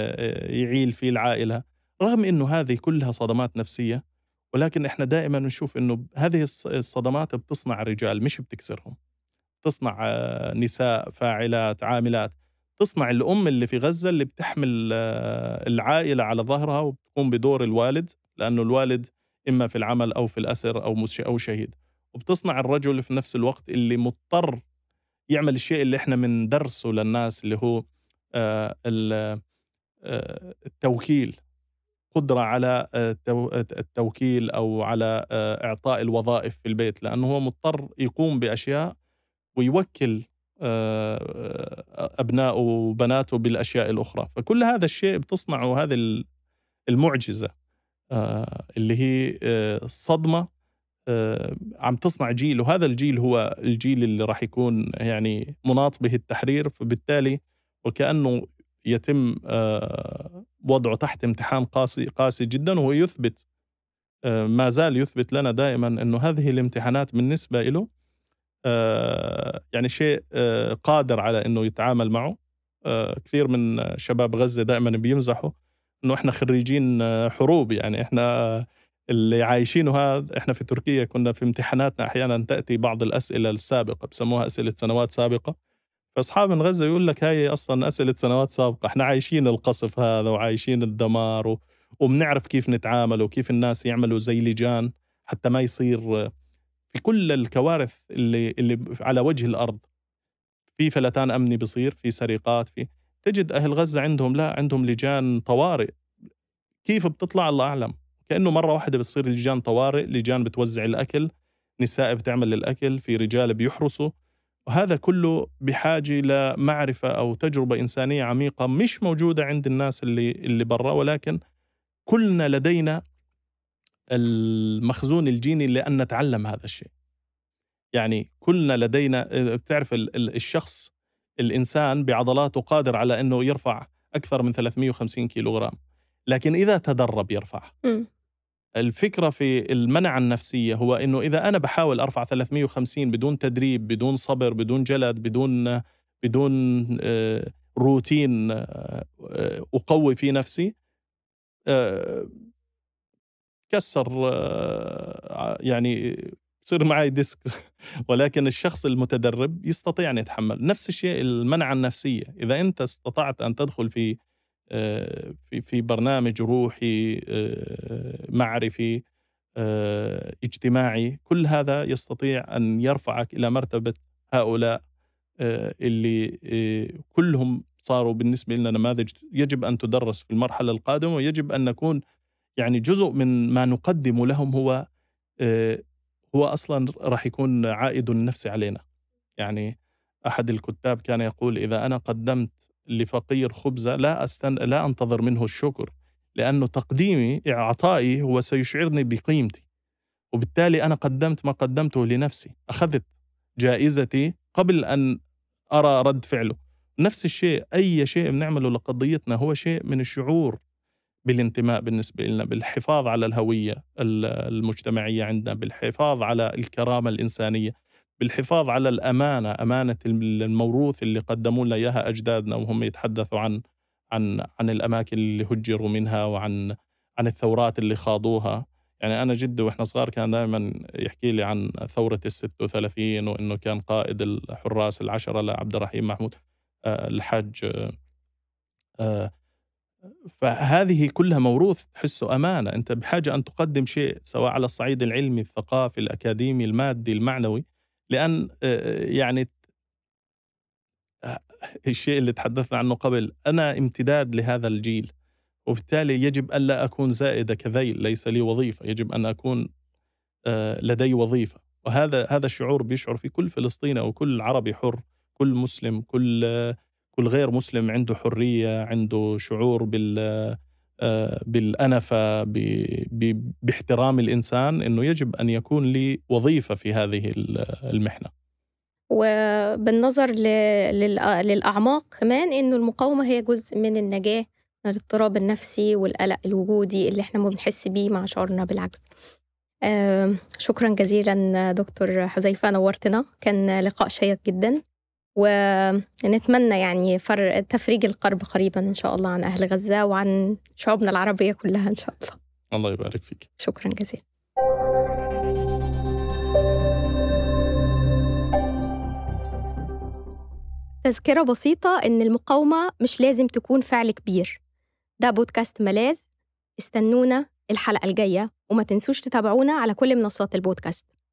يعيل فيه العائله رغم انه هذه كلها صدمات نفسيه ولكن احنا دائما نشوف انه هذه الصدمات بتصنع رجال مش بتكسرهم تصنع آه، نساء فاعلات عاملات تصنع الام اللي في غزه اللي بتحمل آه، العائله على ظهرها وبتقوم بدور الوالد لأنه الوالد إما في العمل أو في الأسر أو أو شهيد وبتصنع الرجل في نفس الوقت اللي مضطر يعمل الشيء اللي احنا من درسه للناس اللي هو آه، آه، التوكيل قدرة على آه، التوكيل أو على إعطاء الوظائف في البيت لأنه هو مضطر يقوم بأشياء ويوكل أبنائه وبناته بالأشياء الأخرى فكل هذا الشيء بتصنعه هذه المعجزة آه، اللي هي آه، صدمه آه، عم تصنع جيل وهذا الجيل هو الجيل اللي راح يكون يعني مناط به التحرير فبالتالي وكانه يتم وضعه تحت امتحان قاسي قاسي جدا وهو يثبت ما زال يثبت لنا دائما انه هذه الامتحانات بالنسبه له يعني شيء قادر على انه يتعامل معه كثير من شباب غزه دائما بيمزحوا انه احنا خريجين آه، حروب يعني احنا اللي عايشينه هذا احنا في تركيا كنا في امتحاناتنا احيانا تاتي بعض الاسئله السابقه بسموها اسئله سنوات سابقه فاصحاب من غزه يقول لك هاي اصلا اسئله سنوات سابقه احنا عايشين القصف هذا وعايشين الدمار و... وبنعرف كيف نتعامل وكيف الناس يعملوا زي لجان حتى ما يصير آه، في كل الكوارث اللي اللي على وجه الارض في فلتان امني بصير في سرقات في تجد أهل غزة عندهم لا عندهم لجان طوارئ كيف بتطلع الله أعلم كأنه مرة واحدة بتصير لجان طوارئ لجان بتوزع الأكل نساء بتعمل الأكل في رجال بيحرسوا وهذا كله بحاجة لمعرفة أو تجربة إنسانية عميقة مش موجودة عند الناس اللي اللي برا ولكن كلنا لدينا المخزون الجيني لأن نتعلم هذا الشيء يعني كلنا لدينا آه، بتعرف الشخص الإنسان بعضلاته قادر على أنه يرفع أكثر من 350 كيلوغرام لكن إذا تدرب يرفع م. الفكرة في المنعة النفسية هو أنه إذا أنا بحاول أرفع 350 بدون تدريب بدون صبر بدون جلد بدون بدون آه، روتين آه، آه، أقوي في نفسي كسر يعني تصير معي ديسك (laughs) ولكن الشخص المتدرب يستطيع ان يتحمل نفس الشيء المنعه النفسيه اذا انت استطعت ان تدخل في آه، في في برنامج روحي آه، معرفي آه، اجتماعي كل هذا يستطيع ان يرفعك الى مرتبه هؤلاء اللي كلهم صاروا بالنسبه لنا نماذج يجب ان تدرس في المرحله القادمه ويجب ان نكون يعني جزء من ما نقدم لهم هو هو اصلا راح يكون عائد نفسي علينا يعني احد الكتاب كان يقول اذا انا قدمت لفقير خبزه لا استن لا انتظر منه الشكر لانه تقديمي اعطائي هو سيشعرني بقيمتي وبالتالي انا قدمت ما قدمته لنفسي اخذت جائزتي قبل ان ارى رد فعله نفس الشيء اي شيء بنعمله لقضيتنا هو شيء من الشعور بالانتماء بالنسبة لنا بالحفاظ على الهوية المجتمعية عندنا بالحفاظ على الكرامة الإنسانية بالحفاظ على الأمانة أمانة الموروث اللي قدموا لنا إياها أجدادنا وهم يتحدثوا عن عن عن الأماكن اللي هجروا منها وعن عن الثورات اللي خاضوها يعني أنا جدي وإحنا صغار كان دائما يحكي لي عن ثورة ال 36 وإنه كان قائد الحراس العشرة لعبد الرحيم محمود آه، الحاج آه، فهذه كلها موروث تحسه أمانة أنت بحاجة أن تقدم شيء سواء على الصعيد العلمي الثقافي الأكاديمي المادي المعنوي لأن آه، يعني آه، الشيء اللي تحدثنا عنه قبل أنا امتداد لهذا الجيل وبالتالي يجب ألا أكون زائدة كذيل ليس لي وظيفة يجب أن أكون آه، لدي وظيفة وهذا هذا الشعور بيشعر في كل فلسطيني أو كل عربي حر كل مسلم كل كل غير مسلم عنده حريه عنده شعور بال آه، بالأنفة باحترام الإنسان أنه يجب أن يكون لي وظيفة في هذه المحنة وبالنظر للأعماق كمان أنه المقاومة هي جزء من النجاة من الاضطراب النفسي والقلق الوجودي اللي احنا بنحس بيه مع شعورنا بالعجز شكرا جزيلا دكتور حذيفة نورتنا كان لقاء شيق جدا ونتمنى يعني فر... تفريج القرب قريبا إن شاء الله عن أهل غزة وعن شعوبنا العربية كلها إن شاء الله الله يبارك فيك شكرا جزيلا تذكرة بسيطة إن المقاومة مش لازم تكون فعل كبير ده بودكاست ملاذ استنونا الحلقة الجاية وما تنسوش تتابعونا على كل منصات البودكاست